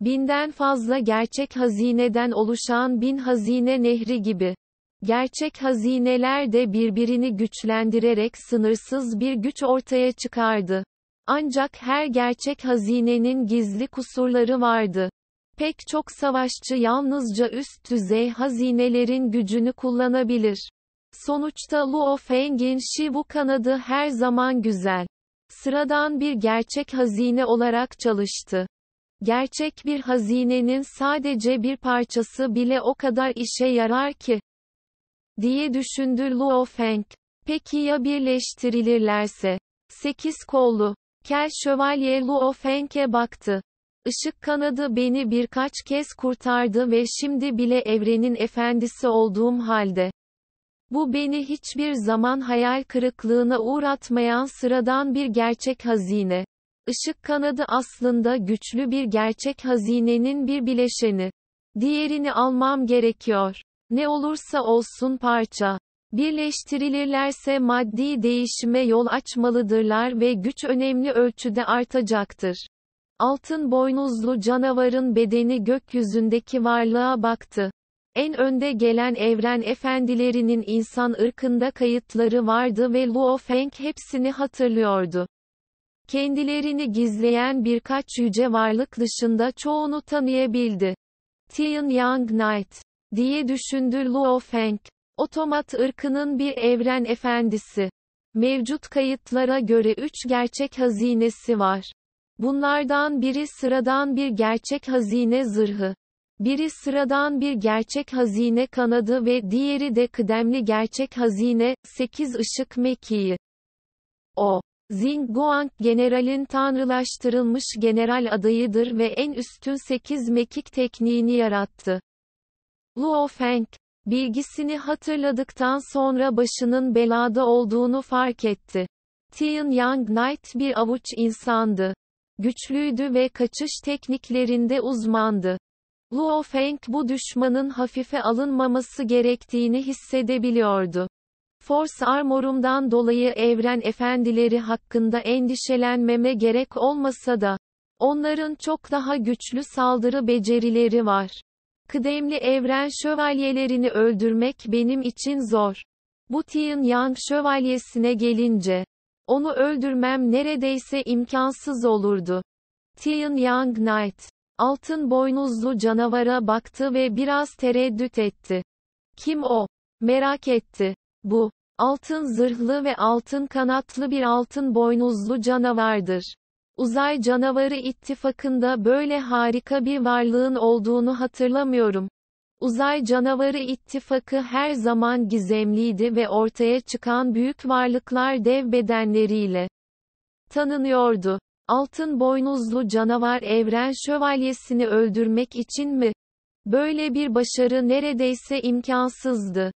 Binden fazla gerçek hazineden oluşan bin hazine nehri gibi. Gerçek hazineler de birbirini güçlendirerek sınırsız bir güç ortaya çıkardı. Ancak her gerçek hazinenin gizli kusurları vardı. Pek çok savaşçı yalnızca üst düzey hazinelerin gücünü kullanabilir. Sonuçta Luo Feng'in Shivu kanadı her zaman güzel. Sıradan bir gerçek hazine olarak çalıştı. Gerçek bir hazinenin sadece bir parçası bile o kadar işe yarar ki diye düşündü Luo Feng. Peki ya birleştirilirlerse? Sekiz kollu. Kel şövalye Luo Feng'e baktı. Işık kanadı beni birkaç kez kurtardı ve şimdi bile evrenin efendisi olduğum halde. Bu beni hiçbir zaman hayal kırıklığına uğratmayan sıradan bir gerçek hazine. Işık kanadı aslında güçlü bir gerçek hazinenin bir bileşeni. Diğerini almam gerekiyor. Ne olursa olsun parça birleştirilirlerse maddi değişime yol açmalıdırlar ve güç önemli ölçüde artacaktır. Altın boynuzlu canavarın bedeni gökyüzündeki varlığa baktı. En önde gelen evren efendilerinin insan ırkında kayıtları vardı ve Luo Feng hepsini hatırlıyordu. Kendilerini gizleyen birkaç yüce varlık dışında çoğunu tanıyabildi. Tian Yang Knight diye düşündü Luo Feng. Otomat ırkının bir evren efendisi. Mevcut kayıtlara göre üç gerçek hazinesi var. Bunlardan biri sıradan bir gerçek hazine zırhı. Biri sıradan bir gerçek hazine kanadı ve diğeri de kıdemli gerçek hazine, 8 ışık mekiği. O. Zing Guang generalin tanrılaştırılmış general adayıdır ve en üstün 8 mekik tekniğini yarattı. Luo Feng, bilgisini hatırladıktan sonra başının belada olduğunu fark etti. Tian Yang Knight bir avuç insandı. Güçlüydü ve kaçış tekniklerinde uzmandı. Luo Feng bu düşmanın hafife alınmaması gerektiğini hissedebiliyordu. Force Armor'umdan dolayı evren efendileri hakkında endişelenmeme gerek olmasa da, onların çok daha güçlü saldırı becerileri var. Kıdemli evren şövalyelerini öldürmek benim için zor. Bu Tian Yang şövalyesine gelince, onu öldürmem neredeyse imkansız olurdu. Tian Yang Knight, altın boynuzlu canavara baktı ve biraz tereddüt etti. Kim o? Merak etti. Bu, altın zırhlı ve altın kanatlı bir altın boynuzlu canavardır. Uzay Canavarı İttifakı'nda böyle harika bir varlığın olduğunu hatırlamıyorum. Uzay Canavarı İttifakı her zaman gizemliydi ve ortaya çıkan büyük varlıklar dev bedenleriyle tanınıyordu. Altın boynuzlu canavar evren şövalyesini öldürmek için mi? Böyle bir başarı neredeyse imkansızdı.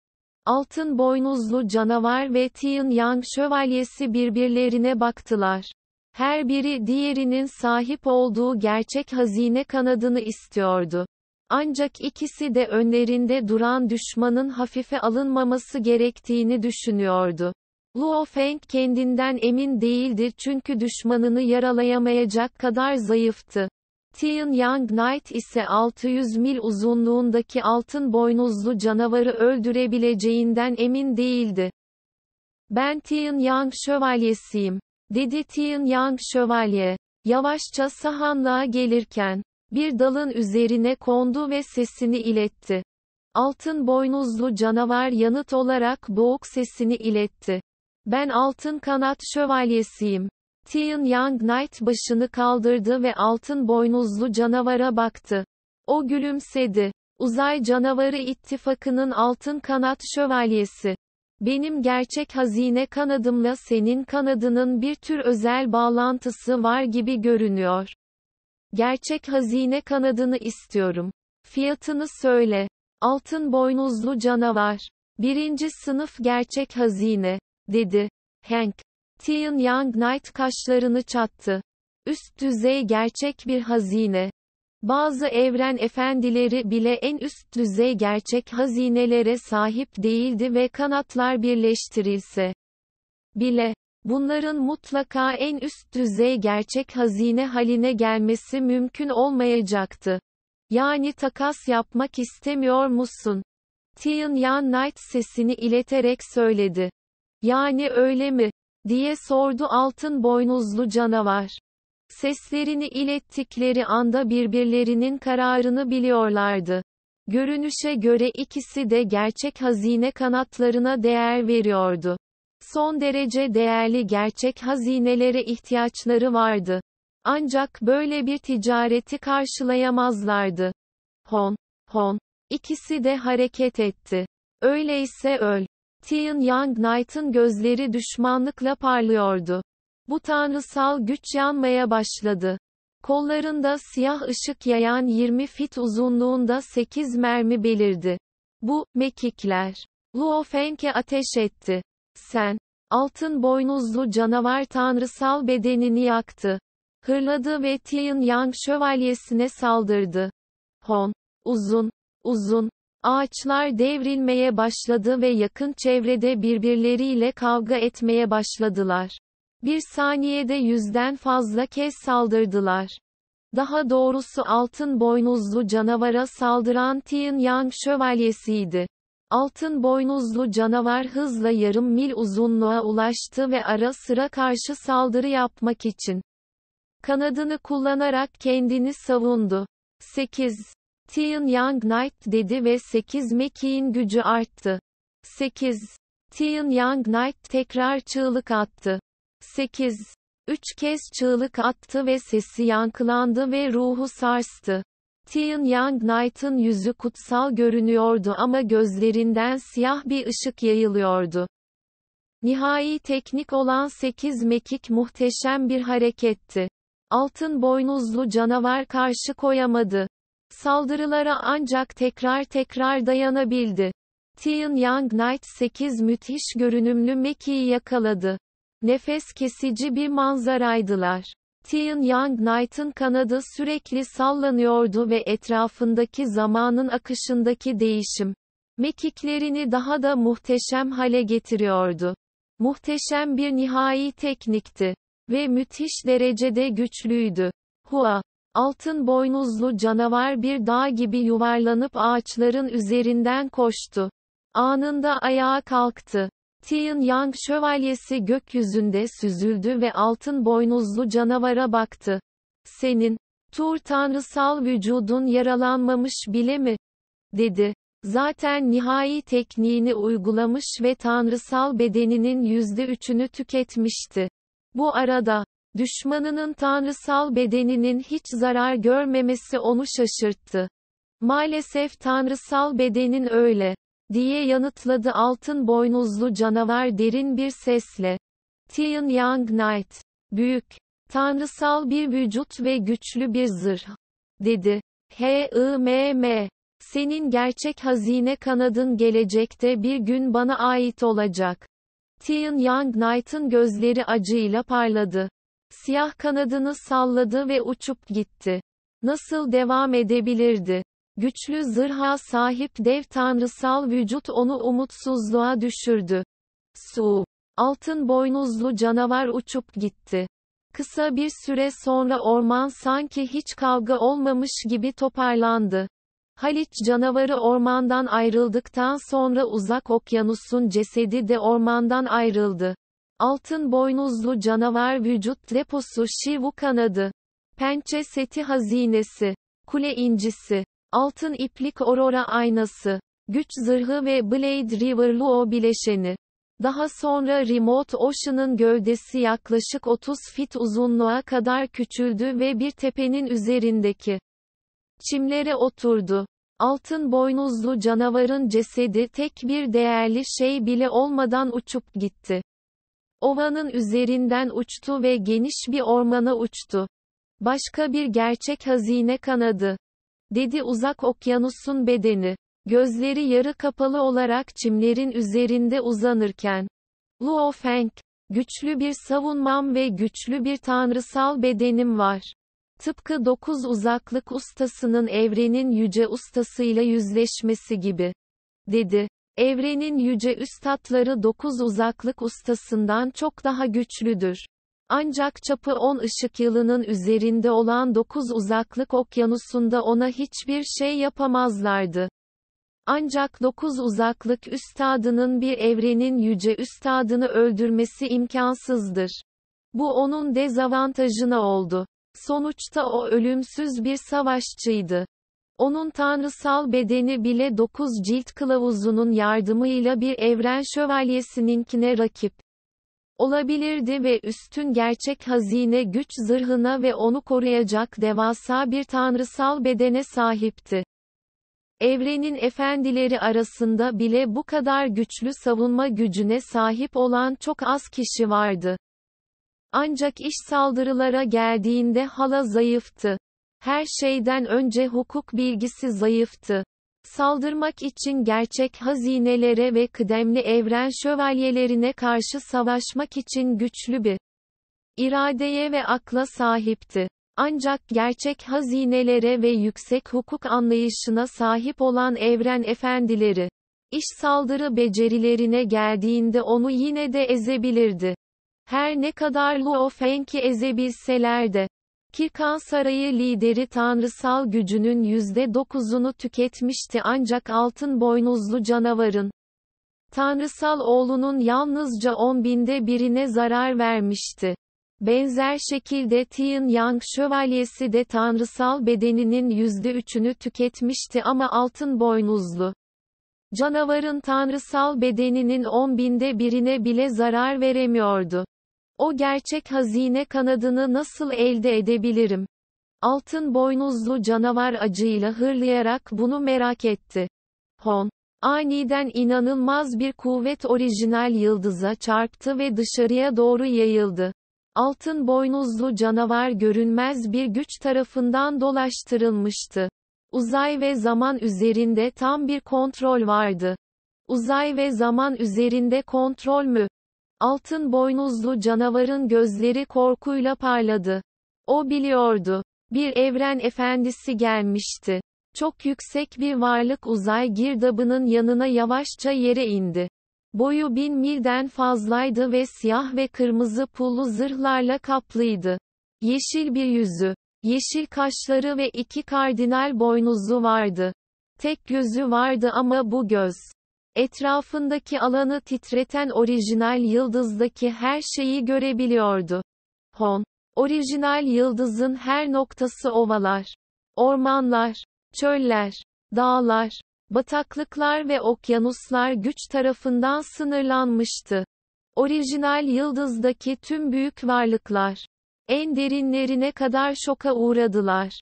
Altın boynuzlu canavar ve Tian Yang şövalyesi birbirlerine baktılar. Her biri diğerinin sahip olduğu gerçek hazine kanadını istiyordu. Ancak ikisi de önlerinde duran düşmanın hafife alınmaması gerektiğini düşünüyordu. Luo Feng kendinden emin değildi çünkü düşmanını yaralayamayacak kadar zayıftı. Tian Yang Knight ise 600 mil uzunluğundaki altın boynuzlu canavarı öldürebileceğinden emin değildi. Ben Tian Yang şövalyesiyim dedi Tian Yang şövalye. Yavaşça sahanlığa gelirken, bir dalın üzerine kondu ve sesini iletti. Altın boynuzlu canavar yanıt olarak boğuk sesini iletti. Ben altın kanat şövalyesiyim. Tian Yang Knight başını kaldırdı ve altın boynuzlu canavara baktı. O gülümsedi. Uzay Canavarı ittifakının altın kanat şövalyesi. Benim gerçek hazine kanadımla senin kanadının bir tür özel bağlantısı var gibi görünüyor. Gerçek hazine kanadını istiyorum. Fiyatını söyle. Altın boynuzlu canavar. Birinci sınıf gerçek hazine, dedi. Hank. Tian Young Knight kaşlarını çattı. Üst düzey gerçek bir hazine. Bazı evren efendileri bile en üst düzey gerçek hazinelere sahip değildi ve kanatlar birleştirilse bile bunların mutlaka en üst düzey gerçek hazine haline gelmesi mümkün olmayacaktı. Yani takas yapmak istemiyor musun? Tian Yan Knight sesini ileterek söyledi. Yani öyle mi? diye sordu altın boynuzlu canavar. Seslerini ilettikleri anda birbirlerinin kararını biliyorlardı. Görünüşe göre ikisi de gerçek hazine kanatlarına değer veriyordu. Son derece değerli gerçek hazinelere ihtiyaçları vardı. Ancak böyle bir ticareti karşılayamazlardı. Hon, hon. İkisi de hareket etti. Öyleyse öl. Tian Young Knight'ın gözleri düşmanlıkla parlıyordu. Bu tanrısal güç yanmaya başladı. Kollarında siyah ışık yayan 20 fit uzunluğunda 8 mermi belirdi. Bu, mekikler. Luo Feng'e ateş etti. Sen, altın boynuzlu canavar tanrısal bedenini yaktı. Hırladı ve Tian Yang şövalyesine saldırdı. Hon, uzun, uzun, ağaçlar devrilmeye başladı ve yakın çevrede birbirleriyle kavga etmeye başladılar. Bir saniyede yüzden fazla kez saldırdılar. Daha doğrusu altın boynuzlu canavara saldıran Tian Yang şövalyesiydi. Altın boynuzlu canavar hızla yarım mil uzunluğa ulaştı ve ara sıra karşı saldırı yapmak için kanadını kullanarak kendini savundu. 8. Tian Yang Knight dedi ve 8 Meki'in gücü arttı. 8. Tian Yang Knight tekrar çığlık attı. 8. Üç kez çığlık attı ve sesi yankılandı ve ruhu sarstı. Tian Yang Knight'ın yüzü kutsal görünüyordu ama gözlerinden siyah bir ışık yayılıyordu. Nihai teknik olan 8 mekik muhteşem bir hareketti. Altın boynuzlu canavar karşı koyamadı. Saldırılara ancak tekrar tekrar dayanabildi. Tian Yang Knight 8 müthiş görünümlü Mekiği yakaladı. Nefes kesici bir manzaraydılar. Teen Young Knight'ın kanadı sürekli sallanıyordu ve etrafındaki zamanın akışındaki değişim, mekiklerini daha da muhteşem hale getiriyordu. Muhteşem bir nihai teknikti. Ve müthiş derecede güçlüydü. Hua, altın boynuzlu canavar bir dağ gibi yuvarlanıp ağaçların üzerinden koştu. Anında ayağa kalktı. Tian Yang şövalyesi gökyüzünde süzüldü ve altın boynuzlu canavara baktı. Senin, Tur tanrısal vücudun yaralanmamış bile mi? dedi. Zaten nihai tekniğini uygulamış ve tanrısal bedeninin yüzde üçünü tüketmişti. Bu arada, düşmanının tanrısal bedeninin hiç zarar görmemesi onu şaşırttı. Maalesef tanrısal bedenin öyle diye yanıtladı altın boynuzlu canavar derin bir sesle. Tian Yang Knight, büyük, tanrısal bir vücut ve güçlü bir zırh, dedi. H.I.M.M. Senin gerçek hazine kanadın gelecekte bir gün bana ait olacak. Tian Yang Knight'ın gözleri acıyla parladı. Siyah kanadını salladı ve uçup gitti. Nasıl devam edebilirdi? güçlü zırha sahip dev tanrısal vücut onu umutsuzluğa düşürdü. Su, altın boynuzlu canavar uçup gitti. Kısa bir süre sonra orman sanki hiç kavga olmamış gibi toparlandı. Haliç canavarı ormandan ayrıldıktan sonra uzak okyanusun cesedi de ormandan ayrıldı. Altın boynuzlu canavar vücut deposu Shivu kanadı. Pençe seti hazinesi. Kule incisi. Altın iplik Aurora aynası. Güç zırhı ve Blade River Luo bileşeni. Daha sonra Remote Ocean'ın gövdesi yaklaşık 30 fit uzunluğa kadar küçüldü ve bir tepenin üzerindeki çimlere oturdu. Altın boynuzlu canavarın cesedi tek bir değerli şey bile olmadan uçup gitti. Ovanın üzerinden uçtu ve geniş bir ormana uçtu. Başka bir gerçek hazine kanadı dedi uzak okyanusun bedeni. Gözleri yarı kapalı olarak çimlerin üzerinde uzanırken. Luo Feng, güçlü bir savunmam ve güçlü bir tanrısal bedenim var. Tıpkı dokuz uzaklık ustasının evrenin yüce ustasıyla yüzleşmesi gibi. Dedi. Evrenin yüce üstatları dokuz uzaklık ustasından çok daha güçlüdür. Ancak çapı 10 ışık yılının üzerinde olan 9 uzaklık okyanusunda ona hiçbir şey yapamazlardı. Ancak 9 uzaklık üstadının bir evrenin yüce üstadını öldürmesi imkansızdır. Bu onun dezavantajına oldu. Sonuçta o ölümsüz bir savaşçıydı. Onun tanrısal bedeni bile 9 cilt kılavuzunun yardımıyla bir evren şövalyesininkine rakip olabilirdi ve üstün gerçek hazine güç zırhına ve onu koruyacak devasa bir tanrısal bedene sahipti. Evrenin efendileri arasında bile bu kadar güçlü savunma gücüne sahip olan çok az kişi vardı. Ancak iş saldırılara geldiğinde hala zayıftı. Her şeyden önce hukuk bilgisi zayıftı saldırmak için gerçek hazinelere ve kıdemli evren şövalyelerine karşı savaşmak için güçlü bir iradeye ve akla sahipti. Ancak gerçek hazinelere ve yüksek hukuk anlayışına sahip olan evren efendileri, iş saldırı becerilerine geldiğinde onu yine de ezebilirdi. Her ne kadar Luo Feng'i ezebilseler de, Kirkan Sarayı lideri tanrısal gücünün %9'unu tüketmişti ancak altın boynuzlu canavarın tanrısal oğlunun yalnızca on binde birine zarar vermişti. Benzer şekilde Tian Yang şövalyesi de tanrısal bedeninin yüzde üçünü tüketmişti ama altın boynuzlu. Canavarın tanrısal bedeninin on binde birine bile zarar veremiyordu. O gerçek hazine kanadını nasıl elde edebilirim? Altın boynuzlu canavar acıyla hırlayarak bunu merak etti. Hon. Aniden inanılmaz bir kuvvet orijinal yıldıza çarptı ve dışarıya doğru yayıldı. Altın boynuzlu canavar görünmez bir güç tarafından dolaştırılmıştı. Uzay ve zaman üzerinde tam bir kontrol vardı. Uzay ve zaman üzerinde kontrol mü? Altın boynuzlu canavarın gözleri korkuyla parladı. O biliyordu. Bir evren efendisi gelmişti. Çok yüksek bir varlık uzay girdabının yanına yavaşça yere indi. Boyu bin milden fazlaydı ve siyah ve kırmızı pullu zırhlarla kaplıydı. Yeşil bir yüzü, yeşil kaşları ve iki kardinal boynuzu vardı. Tek gözü vardı ama bu göz, Etrafındaki alanı titreten orijinal yıldızdaki her şeyi görebiliyordu. Hon. Orijinal yıldızın her noktası ovalar, ormanlar, çöller, dağlar, bataklıklar ve okyanuslar güç tarafından sınırlanmıştı. Orijinal yıldızdaki tüm büyük varlıklar en derinlerine kadar şoka uğradılar.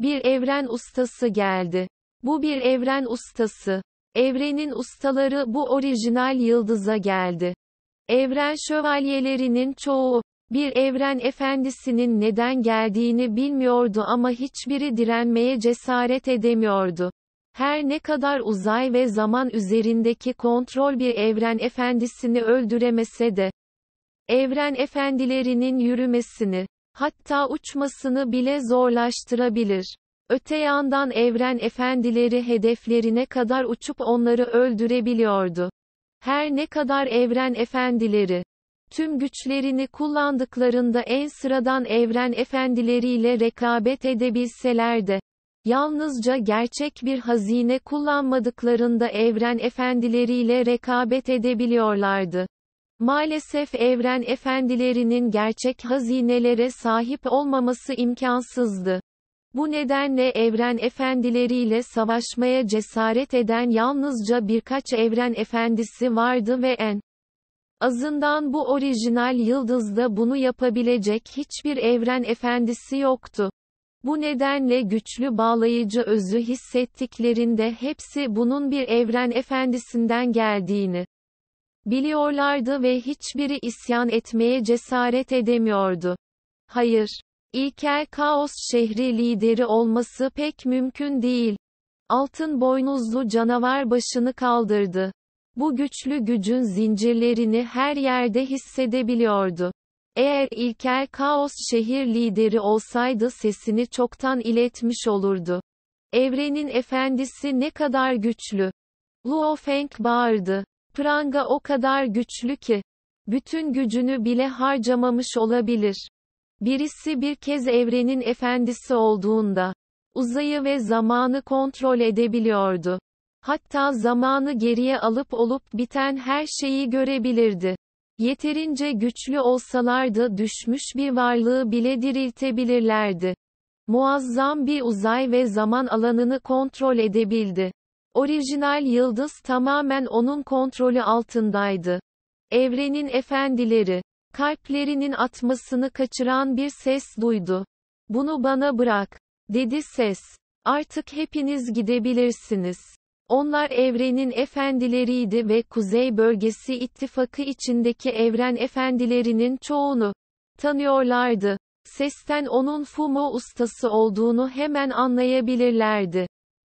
Bir evren ustası geldi. Bu bir evren ustası. Evrenin ustaları bu orijinal yıldıza geldi. Evren şövalyelerinin çoğu, bir evren efendisinin neden geldiğini bilmiyordu ama hiçbiri direnmeye cesaret edemiyordu. Her ne kadar uzay ve zaman üzerindeki kontrol bir evren efendisini öldüremese de, evren efendilerinin yürümesini, hatta uçmasını bile zorlaştırabilir. Öte yandan evren efendileri hedeflerine kadar uçup onları öldürebiliyordu. Her ne kadar evren efendileri tüm güçlerini kullandıklarında en sıradan evren efendileriyle rekabet edebilseler de yalnızca gerçek bir hazine kullanmadıklarında evren efendileriyle rekabet edebiliyorlardı. Maalesef evren efendilerinin gerçek hazinelere sahip olmaması imkansızdı. Bu nedenle evren efendileriyle savaşmaya cesaret eden yalnızca birkaç evren efendisi vardı ve en azından bu orijinal yıldızda bunu yapabilecek hiçbir evren efendisi yoktu. Bu nedenle güçlü bağlayıcı özü hissettiklerinde hepsi bunun bir evren efendisinden geldiğini biliyorlardı ve hiçbiri isyan etmeye cesaret edemiyordu. Hayır İlkel Kaos şehri lideri olması pek mümkün değil. Altın boynuzlu canavar başını kaldırdı. Bu güçlü gücün zincirlerini her yerde hissedebiliyordu. Eğer ilkel kaos şehir lideri olsaydı sesini çoktan iletmiş olurdu. Evrenin efendisi ne kadar güçlü. Luo Feng bağırdı. Pranga o kadar güçlü ki. Bütün gücünü bile harcamamış olabilir. Birisi bir kez evrenin efendisi olduğunda, uzayı ve zamanı kontrol edebiliyordu. Hatta zamanı geriye alıp olup biten her şeyi görebilirdi. Yeterince güçlü olsalardı düşmüş bir varlığı bile diriltebilirlerdi. Muazzam bir uzay ve zaman alanını kontrol edebildi. Orijinal yıldız tamamen onun kontrolü altındaydı. Evrenin efendileri Kalplerinin atmasını kaçıran bir ses duydu. Bunu bana bırak, dedi ses. Artık hepiniz gidebilirsiniz. Onlar evrenin efendileriydi ve Kuzey Bölgesi ittifakı içindeki evren efendilerinin çoğunu tanıyorlardı. Sesten onun fumo ustası olduğunu hemen anlayabilirlerdi.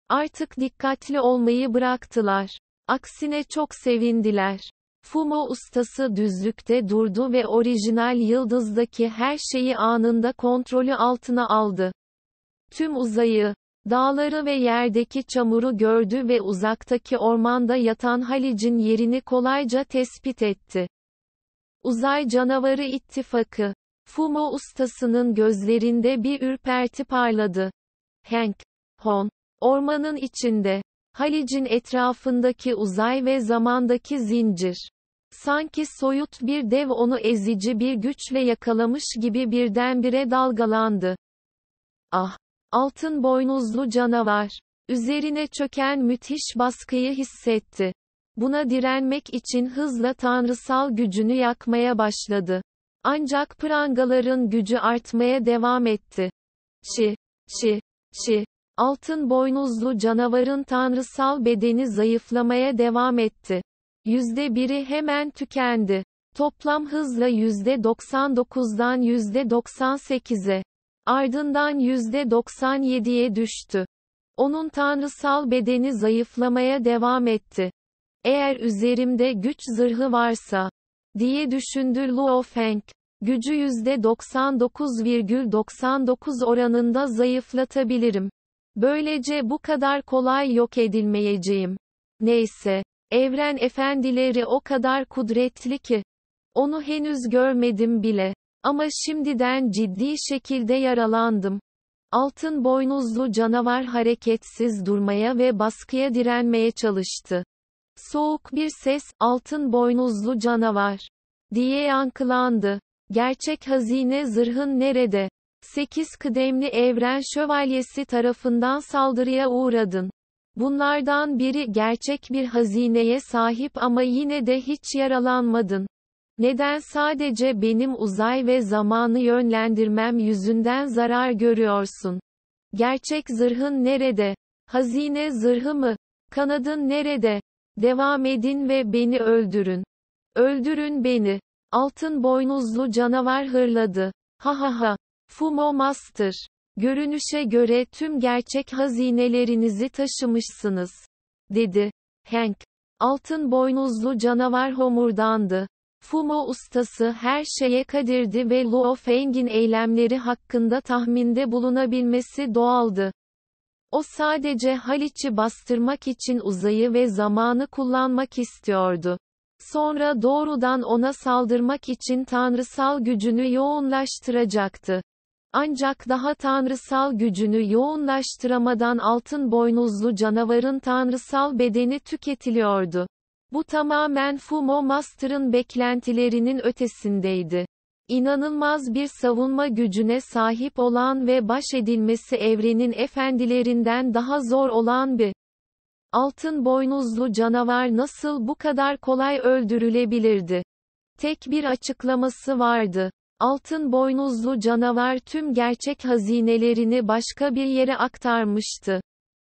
Artık dikkatli olmayı bıraktılar. Aksine çok sevindiler. Fumo ustası düzlükte durdu ve orijinal yıldızdaki her şeyi anında kontrolü altına aldı. Tüm uzayı, dağları ve yerdeki çamuru gördü ve uzaktaki ormanda yatan Halic'in yerini kolayca tespit etti. Uzay Canavarı İttifakı Fumo ustasının gözlerinde bir ürperti parladı. Hank, Hon, ormanın içinde, Halic'in etrafındaki uzay ve zamandaki zincir. Sanki soyut bir dev onu ezici bir güçle yakalamış gibi birdenbire dalgalandı. Ah! Altın boynuzlu canavar. Üzerine çöken müthiş baskıyı hissetti. Buna direnmek için hızla tanrısal gücünü yakmaya başladı. Ancak prangaların gücü artmaya devam etti. Çi, çi, çi. Altın boynuzlu canavarın tanrısal bedeni zayıflamaya devam etti. %1'i hemen tükendi. Toplam hızla %99'dan %98'e, ardından %97'ye düştü. Onun tanrısal bedeni zayıflamaya devam etti. Eğer üzerimde güç zırhı varsa, diye düşündü Luo Feng. Gücü %99,99 oranında zayıflatabilirim. Böylece bu kadar kolay yok edilmeyeceğim. Neyse, Evren efendileri o kadar kudretli ki. Onu henüz görmedim bile. Ama şimdiden ciddi şekilde yaralandım. Altın boynuzlu canavar hareketsiz durmaya ve baskıya direnmeye çalıştı. Soğuk bir ses, altın boynuzlu canavar, diye yankılandı. Gerçek hazine zırhın nerede? Sekiz kıdemli evren şövalyesi tarafından saldırıya uğradın. Bunlardan biri gerçek bir hazineye sahip ama yine de hiç yaralanmadın. Neden sadece benim uzay ve zamanı yönlendirmem yüzünden zarar görüyorsun? Gerçek zırhın nerede? Hazine zırhı mı? Kanadın nerede? Devam edin ve beni öldürün. Öldürün beni. Altın boynuzlu canavar hırladı. Ha ha ha. Fumo Master. Görünüşe göre tüm gerçek hazinelerinizi taşımışsınız, dedi. Hank, altın boynuzlu canavar homurdandı. Fumo ustası her şeye kadirdi ve Luo Feng'in eylemleri hakkında tahminde bulunabilmesi doğaldı. O sadece Haliç'i bastırmak için uzayı ve zamanı kullanmak istiyordu. Sonra doğrudan ona saldırmak için tanrısal gücünü yoğunlaştıracaktı. Ancak daha tanrısal gücünü yoğunlaştıramadan altın boynuzlu canavarın tanrısal bedeni tüketiliyordu. Bu tamamen Fumo Master'ın beklentilerinin ötesindeydi. İnanılmaz bir savunma gücüne sahip olan ve baş edilmesi evrenin efendilerinden daha zor olan bir altın boynuzlu canavar nasıl bu kadar kolay öldürülebilirdi? Tek bir açıklaması vardı. Altın boynuzlu canavar tüm gerçek hazinelerini başka bir yere aktarmıştı.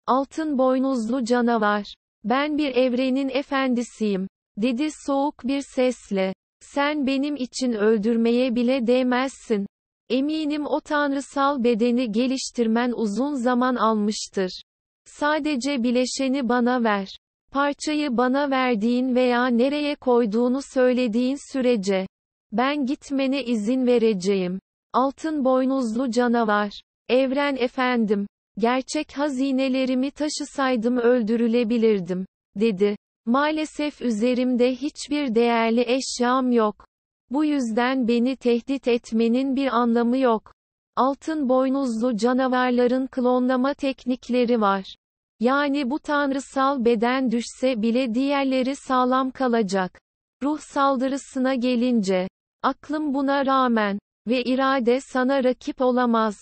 Altın boynuzlu canavar. Ben bir evrenin efendisiyim, dedi soğuk bir sesle. Sen benim için öldürmeye bile değmezsin. Eminim o tanrısal bedeni geliştirmen uzun zaman almıştır. Sadece bileşeni bana ver. Parçayı bana verdiğin veya nereye koyduğunu söylediğin sürece ben gitmene izin vereceğim. Altın boynuzlu canavar. Evren efendim. Gerçek hazinelerimi taşısaydım öldürülebilirdim, dedi. Maalesef üzerimde hiçbir değerli eşyam yok. Bu yüzden beni tehdit etmenin bir anlamı yok. Altın boynuzlu canavarların klonlama teknikleri var. Yani bu tanrısal beden düşse bile diğerleri sağlam kalacak. Ruh saldırısına gelince, Aklım buna rağmen ve irade sana rakip olamaz.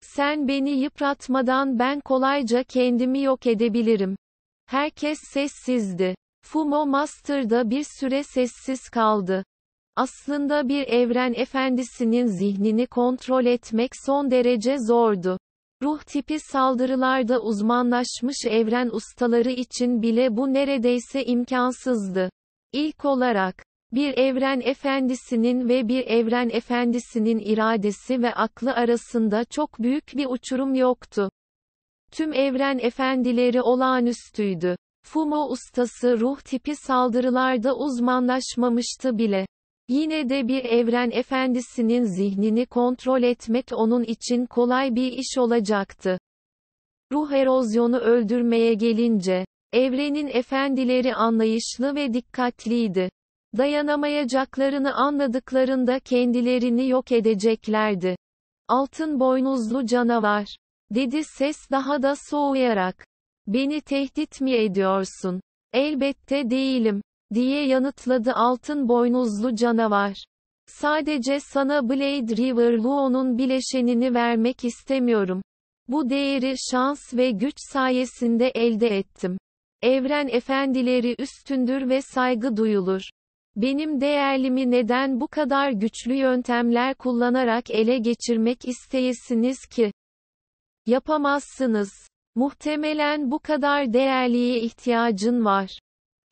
Sen beni yıpratmadan ben kolayca kendimi yok edebilirim. Herkes sessizdi. Fumo Master'da bir süre sessiz kaldı. Aslında bir evren efendisinin zihnini kontrol etmek son derece zordu. Ruh tipi saldırılarda uzmanlaşmış evren ustaları için bile bu neredeyse imkansızdı. İlk olarak, bir evren efendisinin ve bir evren efendisinin iradesi ve aklı arasında çok büyük bir uçurum yoktu. Tüm evren efendileri olağanüstüydü. Fumo ustası ruh tipi saldırılarda uzmanlaşmamıştı bile. Yine de bir evren efendisinin zihnini kontrol etmek onun için kolay bir iş olacaktı. Ruh erozyonu öldürmeye gelince, evrenin efendileri anlayışlı ve dikkatliydi. Dayanamayacaklarını anladıklarında kendilerini yok edeceklerdi. Altın boynuzlu canavar, dedi ses daha da soğuyarak. Beni tehdit mi ediyorsun? Elbette değilim, diye yanıtladı altın boynuzlu canavar. Sadece sana Blade River Luo'nun bileşenini vermek istemiyorum. Bu değeri şans ve güç sayesinde elde ettim. Evren efendileri üstündür ve saygı duyulur. Benim değerlimi neden bu kadar güçlü yöntemler kullanarak ele geçirmek isteyesiniz ki? Yapamazsınız. Muhtemelen bu kadar değerliye ihtiyacın var.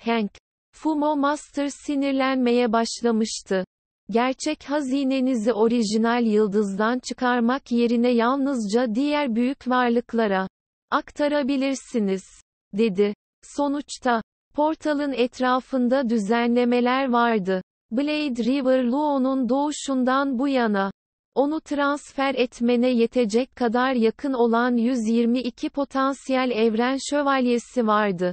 Hank. Fumo Master sinirlenmeye başlamıştı. Gerçek hazinenizi orijinal yıldızdan çıkarmak yerine yalnızca diğer büyük varlıklara aktarabilirsiniz, dedi. Sonuçta, Portalın etrafında düzenlemeler vardı. Blade River Luo'nun doğuşundan bu yana, onu transfer etmene yetecek kadar yakın olan 122 potansiyel evren şövalyesi vardı.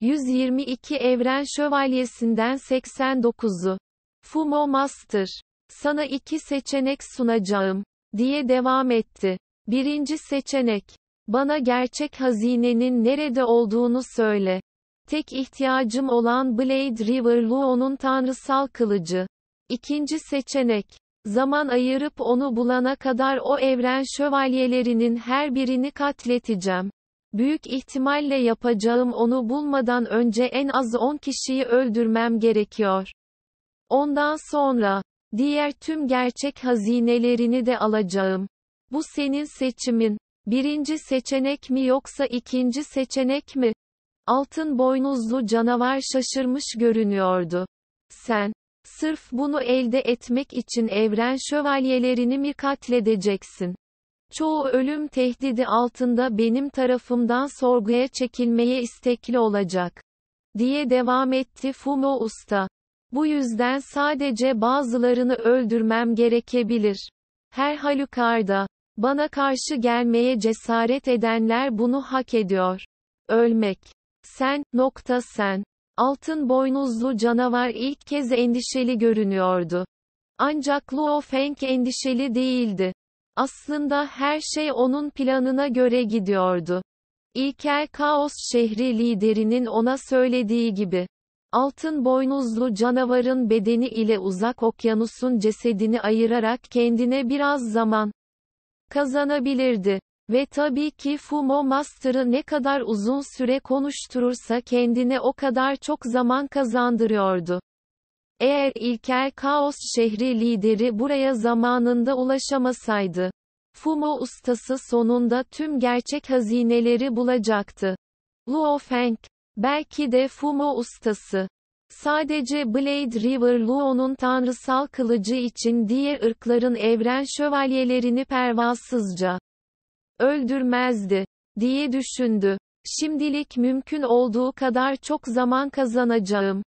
122 evren şövalyesinden 89'u. Fumo Master. Sana iki seçenek sunacağım, diye devam etti. Birinci seçenek. Bana gerçek hazinenin nerede olduğunu söyle. Tek ihtiyacım olan Blade River Luo'nun tanrısal kılıcı. İkinci seçenek. Zaman ayırıp onu bulana kadar o evren şövalyelerinin her birini katleteceğim. Büyük ihtimalle yapacağım onu bulmadan önce en az 10 kişiyi öldürmem gerekiyor. Ondan sonra, diğer tüm gerçek hazinelerini de alacağım. Bu senin seçimin. Birinci seçenek mi yoksa ikinci seçenek mi? Altın boynuzlu canavar şaşırmış görünüyordu. Sen, sırf bunu elde etmek için evren şövalyelerini mi katledeceksin? Çoğu ölüm tehdidi altında benim tarafımdan sorguya çekilmeye istekli olacak. Diye devam etti Fumo Usta. Bu yüzden sadece bazılarını öldürmem gerekebilir. Her halükarda, bana karşı gelmeye cesaret edenler bunu hak ediyor. Ölmek. Sen, nokta sen. Altın boynuzlu canavar ilk kez endişeli görünüyordu. Ancak Luo Feng endişeli değildi. Aslında her şey onun planına göre gidiyordu. İlkel Kaos şehri liderinin ona söylediği gibi. Altın boynuzlu canavarın bedeni ile uzak okyanusun cesedini ayırarak kendine biraz zaman kazanabilirdi. Ve tabii ki Fumo Master'ı ne kadar uzun süre konuşturursa kendine o kadar çok zaman kazandırıyordu. Eğer ilkel, Kaos şehri lideri buraya zamanında ulaşamasaydı, Fumo ustası sonunda tüm gerçek hazineleri bulacaktı. Luo Feng, belki de Fumo ustası. Sadece Blade River Luo'nun tanrısal kılıcı için diğer ırkların evren şövalyelerini pervasızca öldürmezdi diye düşündü. Şimdilik mümkün olduğu kadar çok zaman kazanacağım.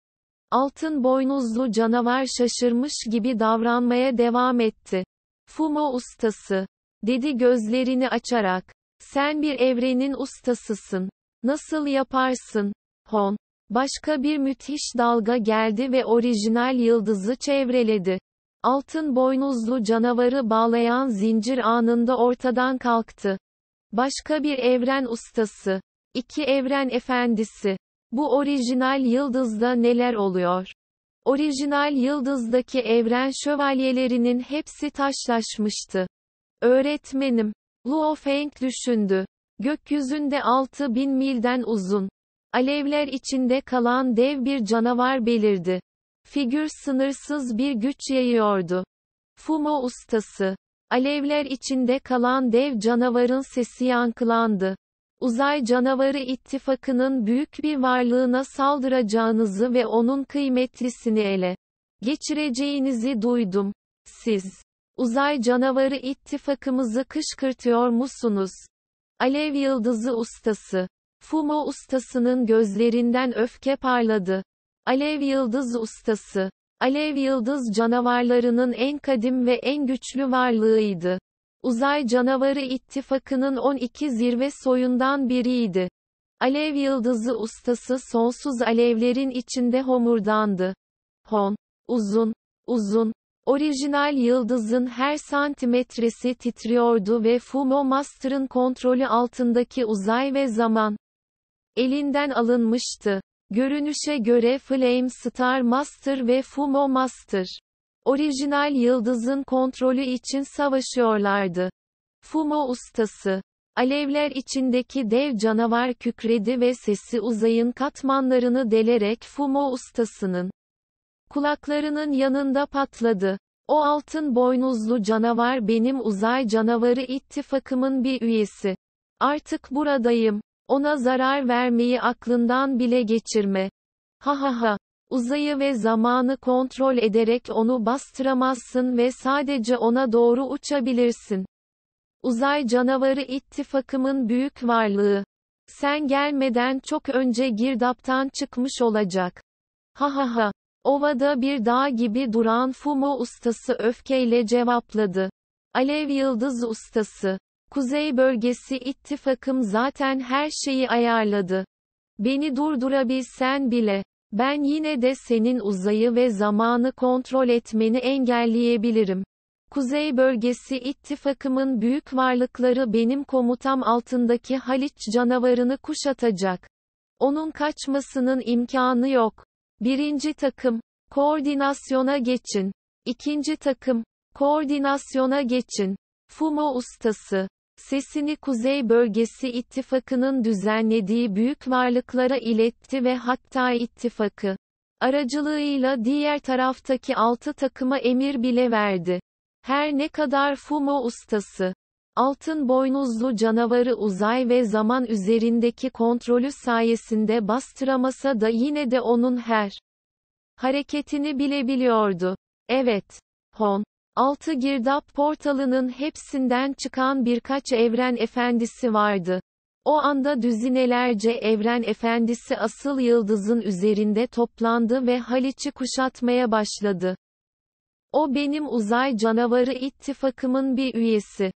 Altın boynuzlu canavar şaşırmış gibi davranmaya devam etti. Fumo ustası, dedi gözlerini açarak. Sen bir evrenin ustasısın. Nasıl yaparsın? Hon. Başka bir müthiş dalga geldi ve orijinal yıldızı çevreledi. Altın boynuzlu canavarı bağlayan zincir anında ortadan kalktı. Başka bir evren ustası. İki evren efendisi. Bu orijinal yıldızda neler oluyor? Orijinal yıldızdaki evren şövalyelerinin hepsi taşlaşmıştı. Öğretmenim. Luo Feng düşündü. Gökyüzünde 6000 milden uzun. Alevler içinde kalan dev bir canavar belirdi. Figür sınırsız bir güç yayıyordu. Fumo ustası. Alevler içinde kalan dev canavarın sesi yankılandı. Uzay canavarı ittifakının büyük bir varlığına saldıracağınızı ve onun kıymetlisini ele geçireceğinizi duydum. Siz, uzay canavarı ittifakımızı kışkırtıyor musunuz? Alev yıldızı ustası. Fumo ustasının gözlerinden öfke parladı. Alev Yıldız Ustası Alev Yıldız canavarlarının en kadim ve en güçlü varlığıydı. Uzay Canavarı İttifakı'nın 12 zirve soyundan biriydi. Alev Yıldızı ustası sonsuz alevlerin içinde homurdandı. Hon, uzun, uzun, orijinal yıldızın her santimetresi titriyordu ve Fumo Master'ın kontrolü altındaki uzay ve zaman elinden alınmıştı. Görünüşe göre Flame Star Master ve Fumo Master orijinal yıldızın kontrolü için savaşıyorlardı. Fumo ustası Alevler içindeki dev canavar kükredi ve sesi uzayın katmanlarını delerek Fumo ustasının kulaklarının yanında patladı. O altın boynuzlu canavar benim uzay canavarı ittifakımın bir üyesi. Artık buradayım. Ona zarar vermeyi aklından bile geçirme. Ha ha ha. Uzayı ve zamanı kontrol ederek onu bastıramazsın ve sadece ona doğru uçabilirsin. Uzay canavarı ittifakımın büyük varlığı. Sen gelmeden çok önce girdaptan çıkmış olacak. Ha ha ha. Ovada bir dağ gibi duran Fumo ustası öfkeyle cevapladı. Alev Yıldız ustası. Kuzey bölgesi İttifakı'm zaten her şeyi ayarladı. Beni durdurabilsen bile, ben yine de senin uzayı ve zamanı kontrol etmeni engelleyebilirim. Kuzey bölgesi İttifakımın büyük varlıkları benim komutam altındaki Haliç canavarını kuşatacak. Onun kaçmasının imkanı yok. Birinci takım, koordinasyona geçin. İkinci takım, koordinasyona geçin. Fumo ustası sesini Kuzey Bölgesi İttifakı'nın düzenlediği büyük varlıklara iletti ve hatta ittifakı aracılığıyla diğer taraftaki altı takıma emir bile verdi. Her ne kadar Fumo ustası altın boynuzlu canavarı uzay ve zaman üzerindeki kontrolü sayesinde bastıramasa da yine de onun her hareketini bilebiliyordu. Evet. Hon, Altı girdap portalının hepsinden çıkan birkaç evren efendisi vardı. O anda düzinelerce evren efendisi asıl yıldızın üzerinde toplandı ve Haliç'i kuşatmaya başladı. O benim uzay canavarı ittifakımın bir üyesi.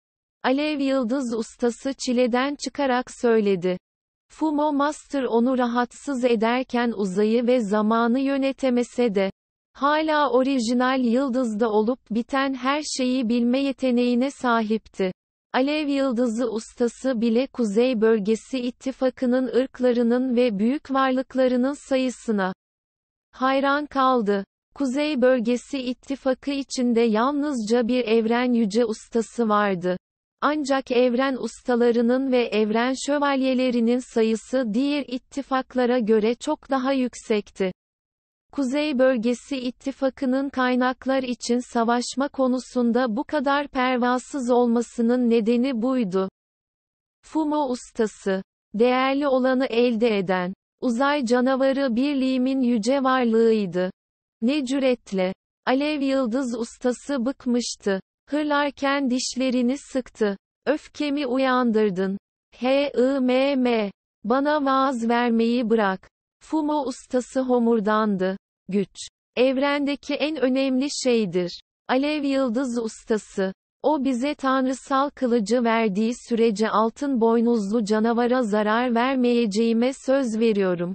Alev Yıldız ustası çileden çıkarak söyledi. Fumo Master onu rahatsız ederken uzayı ve zamanı yönetemese de, Hala orijinal yıldızda olup biten her şeyi bilme yeteneğine sahipti. Alev yıldızı ustası bile Kuzey Bölgesi ittifakının ırklarının ve büyük varlıklarının sayısına hayran kaldı. Kuzey Bölgesi ittifakı içinde yalnızca bir evren yüce ustası vardı. Ancak evren ustalarının ve evren şövalyelerinin sayısı diğer ittifaklara göre çok daha yüksekti. Kuzey Bölgesi ittifakının kaynaklar için savaşma konusunda bu kadar pervasız olmasının nedeni buydu. FUMO ustası. Değerli olanı elde eden. Uzay canavarı birliğimin yüce varlığıydı. Ne cüretle. Alev yıldız ustası bıkmıştı. Hırlarken dişlerini sıktı. Öfkemi uyandırdın. H-I-M-M. Bana vaaz vermeyi bırak. Fumo ustası homurdandı. Güç. Evrendeki en önemli şeydir. Alev Yıldız ustası. O bize tanrısal kılıcı verdiği sürece altın boynuzlu canavara zarar vermeyeceğime söz veriyorum.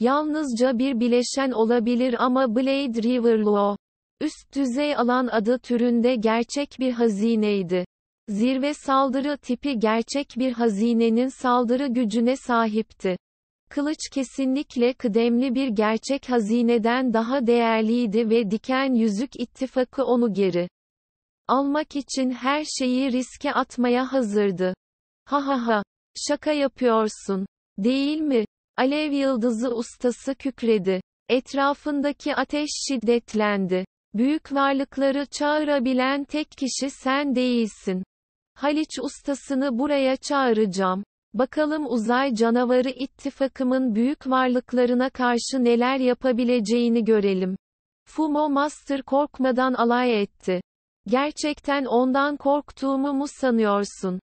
Yalnızca bir bileşen olabilir ama Blade Riverlo. Üst düzey alan adı türünde gerçek bir hazineydi. Zirve saldırı tipi gerçek bir hazinenin saldırı gücüne sahipti. Kılıç kesinlikle kıdemli bir gerçek hazineden daha değerliydi ve diken yüzük ittifakı onu geri almak için her şeyi riske atmaya hazırdı. Ha ha ha, şaka yapıyorsun, değil mi? Alev yıldızı ustası kükredi. Etrafındaki ateş şiddetlendi. Büyük varlıkları çağırabilen tek kişi sen değilsin. Haliç ustasını buraya çağıracağım. Bakalım uzay canavarı ittifakımın büyük varlıklarına karşı neler yapabileceğini görelim. Fumo Master korkmadan alay etti. Gerçekten ondan korktuğumu mu sanıyorsun?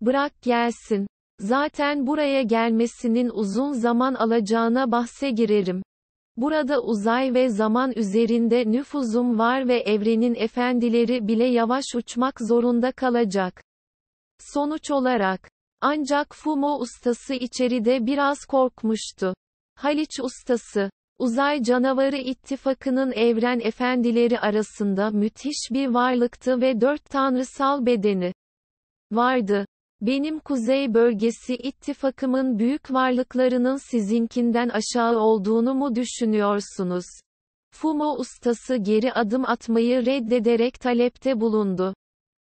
Bırak gelsin. Zaten buraya gelmesinin uzun zaman alacağına bahse girerim. Burada uzay ve zaman üzerinde nüfuzum var ve evrenin efendileri bile yavaş uçmak zorunda kalacak. Sonuç olarak, ancak Fumo ustası içeride biraz korkmuştu. Haliç ustası Uzay Canavarı ittifakının evren efendileri arasında müthiş bir varlıktı ve dört tanrısal bedeni vardı. Benim kuzey bölgesi ittifakımın büyük varlıklarının sizinkinden aşağı olduğunu mu düşünüyorsunuz? Fumo ustası geri adım atmayı reddederek talepte bulundu.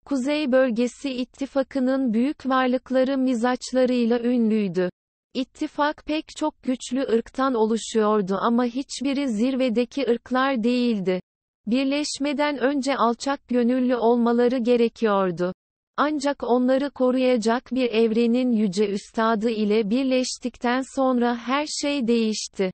Kuzey Bölgesi İttifakı'nın büyük varlıkları mizaçlarıyla ünlüydü. İttifak pek çok güçlü ırktan oluşuyordu ama hiçbiri zirvedeki ırklar değildi. Birleşmeden önce alçak gönüllü olmaları gerekiyordu. Ancak onları koruyacak bir evrenin yüce üstadı ile birleştikten sonra her şey değişti.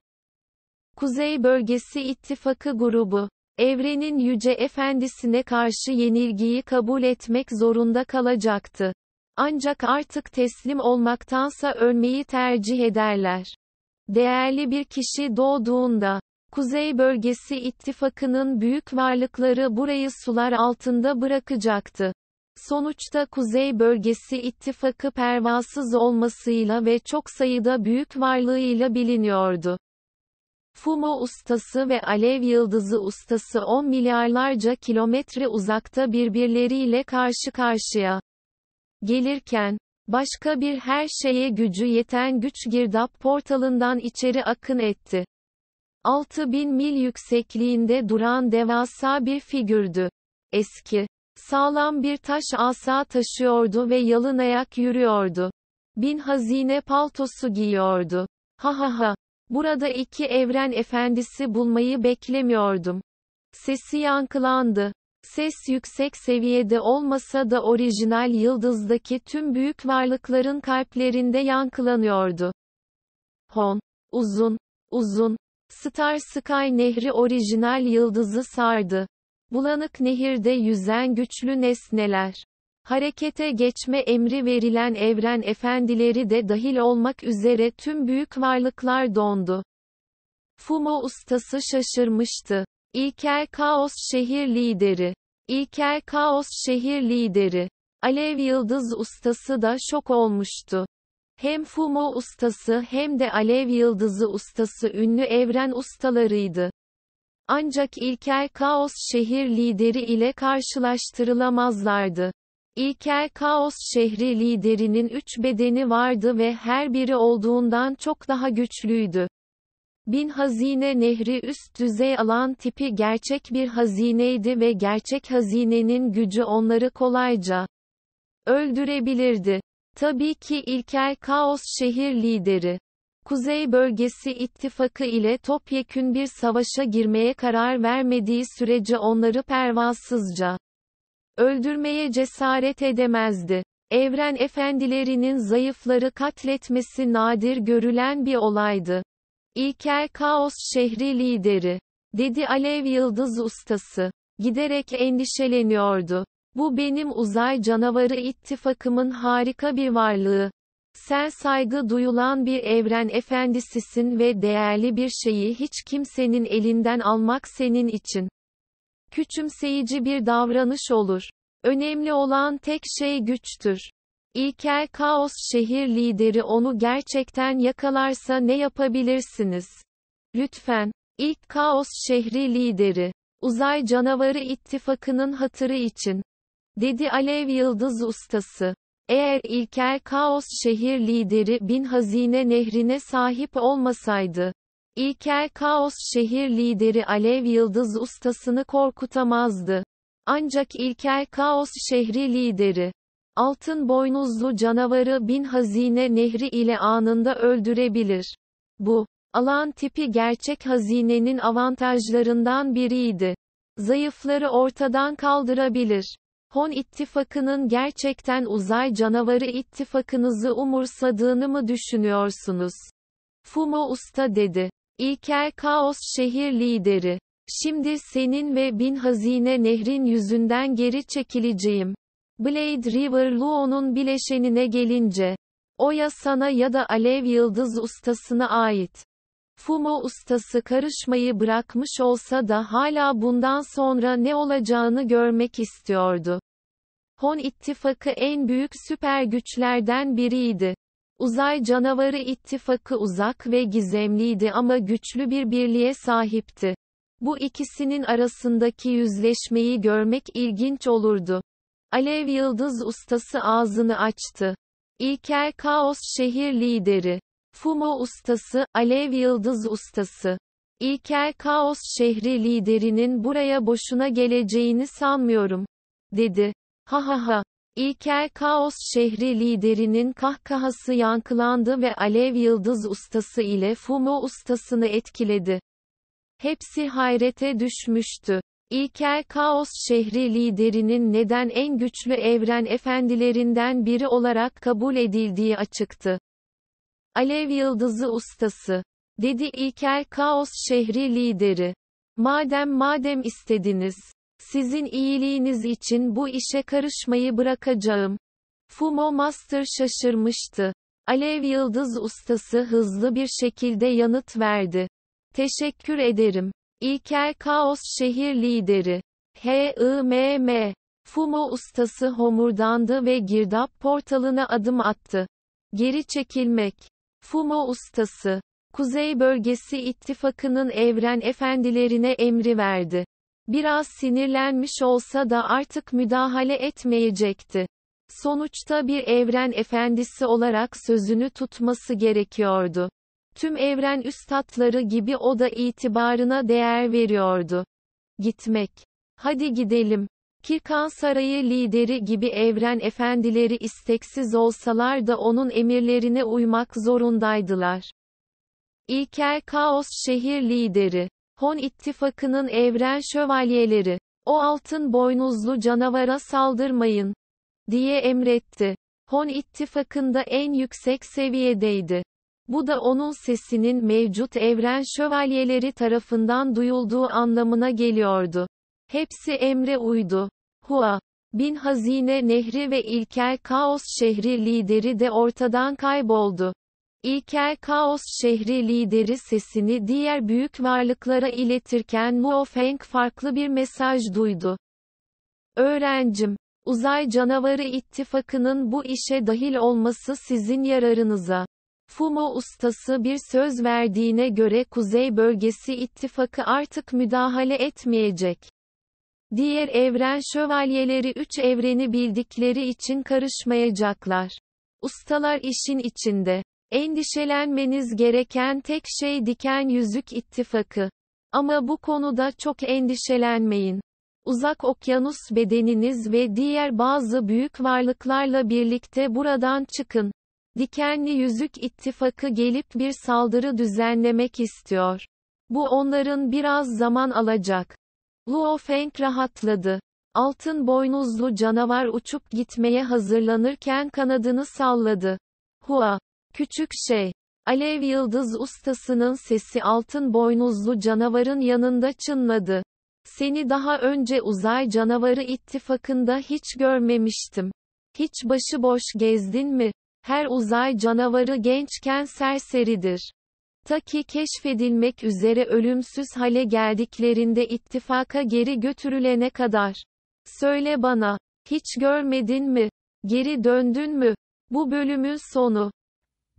Kuzey Bölgesi İttifakı grubu evrenin yüce efendisine karşı yenilgiyi kabul etmek zorunda kalacaktı. Ancak artık teslim olmaktansa ölmeyi tercih ederler. Değerli bir kişi doğduğunda, Kuzey Bölgesi İttifakı'nın büyük varlıkları burayı sular altında bırakacaktı. Sonuçta Kuzey Bölgesi İttifakı pervasız olmasıyla ve çok sayıda büyük varlığıyla biliniyordu. Fumo ustası ve alev yıldızı ustası 10 milyarlarca kilometre uzakta birbirleriyle karşı karşıya gelirken, başka bir her şeye gücü yeten güç girdap portalından içeri akın etti. 6000 mil yüksekliğinde duran devasa bir figürdü. Eski, sağlam bir taş asa taşıyordu ve yalın ayak yürüyordu. Bin hazine paltosu giyiyordu. Ha ha ha, Burada iki evren efendisi bulmayı beklemiyordum. Sesi yankılandı. Ses yüksek seviyede olmasa da orijinal yıldızdaki tüm büyük varlıkların kalplerinde yankılanıyordu. Hon. Uzun. Uzun. Star Sky nehri orijinal yıldızı sardı. Bulanık nehirde yüzen güçlü nesneler. Harekete geçme emri verilen evren efendileri de dahil olmak üzere tüm büyük varlıklar dondu. Fumo ustası şaşırmıştı. İlker Kaos şehir lideri. İlker Kaos şehir lideri. Alev Yıldız ustası da şok olmuştu. Hem Fumo ustası hem de Alev Yıldızı ustası ünlü evren ustalarıydı. Ancak İlker Kaos şehir lideri ile karşılaştırılamazlardı. İlkel Kaos şehri liderinin üç bedeni vardı ve her biri olduğundan çok daha güçlüydü. Bin Hazine Nehri üst düzey alan tipi gerçek bir hazineydi ve gerçek hazinenin gücü onları kolayca öldürebilirdi. Tabii ki İlker Kaos şehir lideri. Kuzey Bölgesi ittifakı ile topyekün bir savaşa girmeye karar vermediği sürece onları pervasızca öldürmeye cesaret edemezdi. Evren efendilerinin zayıfları katletmesi nadir görülen bir olaydı. İlker Kaos şehri lideri, dedi Alev Yıldız ustası. Giderek endişeleniyordu. Bu benim uzay canavarı ittifakımın harika bir varlığı. Sen saygı duyulan bir evren efendisisin ve değerli bir şeyi hiç kimsenin elinden almak senin için küçümseyici bir davranış olur. Önemli olan tek şey güçtür. İlkel kaos şehir lideri onu gerçekten yakalarsa ne yapabilirsiniz? Lütfen. ilk kaos şehri lideri. Uzay canavarı ittifakının hatırı için. Dedi Alev Yıldız ustası. Eğer ilkel kaos şehir lideri bin hazine nehrine sahip olmasaydı, İlkel Kaos şehir lideri Alev Yıldız ustasını korkutamazdı. Ancak İlkel Kaos şehri lideri altın boynuzlu canavarı bin hazine nehri ile anında öldürebilir. Bu alan tipi gerçek hazinenin avantajlarından biriydi. Zayıfları ortadan kaldırabilir. Hon ittifakının gerçekten uzay canavarı ittifakınızı umursadığını mı düşünüyorsunuz? Fumo Usta dedi. İlker Kaos şehir lideri. Şimdi senin ve bin hazine nehrin yüzünden geri çekileceğim. Blade River Luo'nun bileşenine gelince. O ya sana ya da Alev Yıldız ustasına ait. Fumo ustası karışmayı bırakmış olsa da hala bundan sonra ne olacağını görmek istiyordu. Hon ittifakı en büyük süper güçlerden biriydi. Uzay Canavarı ittifakı uzak ve gizemliydi ama güçlü bir birliğe sahipti. Bu ikisinin arasındaki yüzleşmeyi görmek ilginç olurdu. Alev Yıldız ustası ağzını açtı. İlker Kaos şehir lideri. Fumo ustası, Alev Yıldız ustası. İlker Kaos şehri liderinin buraya boşuna geleceğini sanmıyorum. Dedi. Ha ha ha. İlker Kaos şehri liderinin kahkahası yankılandı ve Alev Yıldız ustası ile Fumo ustasını etkiledi. Hepsi hayrete düşmüştü. İlker Kaos şehri liderinin neden en güçlü evren efendilerinden biri olarak kabul edildiği açıktı. Alev Yıldızı ustası, dedi İlker Kaos şehri lideri. Madem madem istediniz, sizin iyiliğiniz için bu işe karışmayı bırakacağım. Fumo Master şaşırmıştı. Alev Yıldız ustası hızlı bir şekilde yanıt verdi. Teşekkür ederim. İlker Kaos şehir lideri. H.I.M.M. Fumo ustası homurdandı ve girdap portalına adım attı. Geri çekilmek. Fumo ustası. Kuzey bölgesi ittifakının evren efendilerine emri verdi. Biraz sinirlenmiş olsa da artık müdahale etmeyecekti. Sonuçta bir evren efendisi olarak sözünü tutması gerekiyordu. Tüm evren üstatları gibi o da itibarına değer veriyordu. Gitmek. Hadi gidelim. Kirkan Sarayı lideri gibi evren efendileri isteksiz olsalar da onun emirlerine uymak zorundaydılar. İlker Kaos şehir lideri Hon ittifakının evren şövalyeleri, o altın boynuzlu canavara saldırmayın, diye emretti. Hon ittifakında en yüksek seviyedeydi. Bu da onun sesinin mevcut evren şövalyeleri tarafından duyulduğu anlamına geliyordu. Hepsi emre uydu. Hua, bin hazine nehri ve ilkel kaos şehri lideri de ortadan kayboldu. İlkel Kaos şehri lideri sesini diğer büyük varlıklara iletirken Feng farklı bir mesaj duydu. Öğrencim, Uzay Canavarı ittifakının bu işe dahil olması sizin yararınıza. FUMO ustası bir söz verdiğine göre Kuzey Bölgesi ittifakı artık müdahale etmeyecek. Diğer evren şövalyeleri üç evreni bildikleri için karışmayacaklar. Ustalar işin içinde. Endişelenmeniz gereken tek şey diken yüzük ittifakı. Ama bu konuda çok endişelenmeyin. Uzak okyanus bedeniniz ve diğer bazı büyük varlıklarla birlikte buradan çıkın. Dikenli Yüzük ittifakı gelip bir saldırı düzenlemek istiyor. Bu onların biraz zaman alacak. Luo Feng rahatladı. Altın boynuzlu canavar uçup gitmeye hazırlanırken kanadını salladı. Hua Küçük şey. Alev Yıldız ustasının sesi altın boynuzlu canavarın yanında çınladı. Seni daha önce uzay canavarı ittifakında hiç görmemiştim. Hiç başıboş gezdin mi? Her uzay canavarı gençken serseridir. Ta ki keşfedilmek üzere ölümsüz hale geldiklerinde ittifaka geri götürülene kadar. Söyle bana, hiç görmedin mi? Geri döndün mü? Bu bölümün sonu.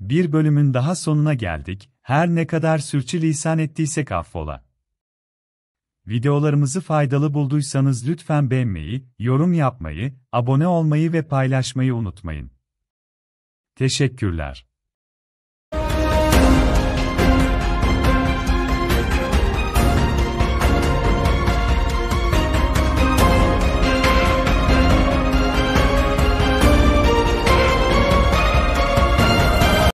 Bir bölümün daha sonuna geldik, her ne kadar sürçülisan ettiysek affola. Videolarımızı faydalı bulduysanız lütfen beğenmeyi, yorum yapmayı, abone olmayı ve paylaşmayı unutmayın. Teşekkürler.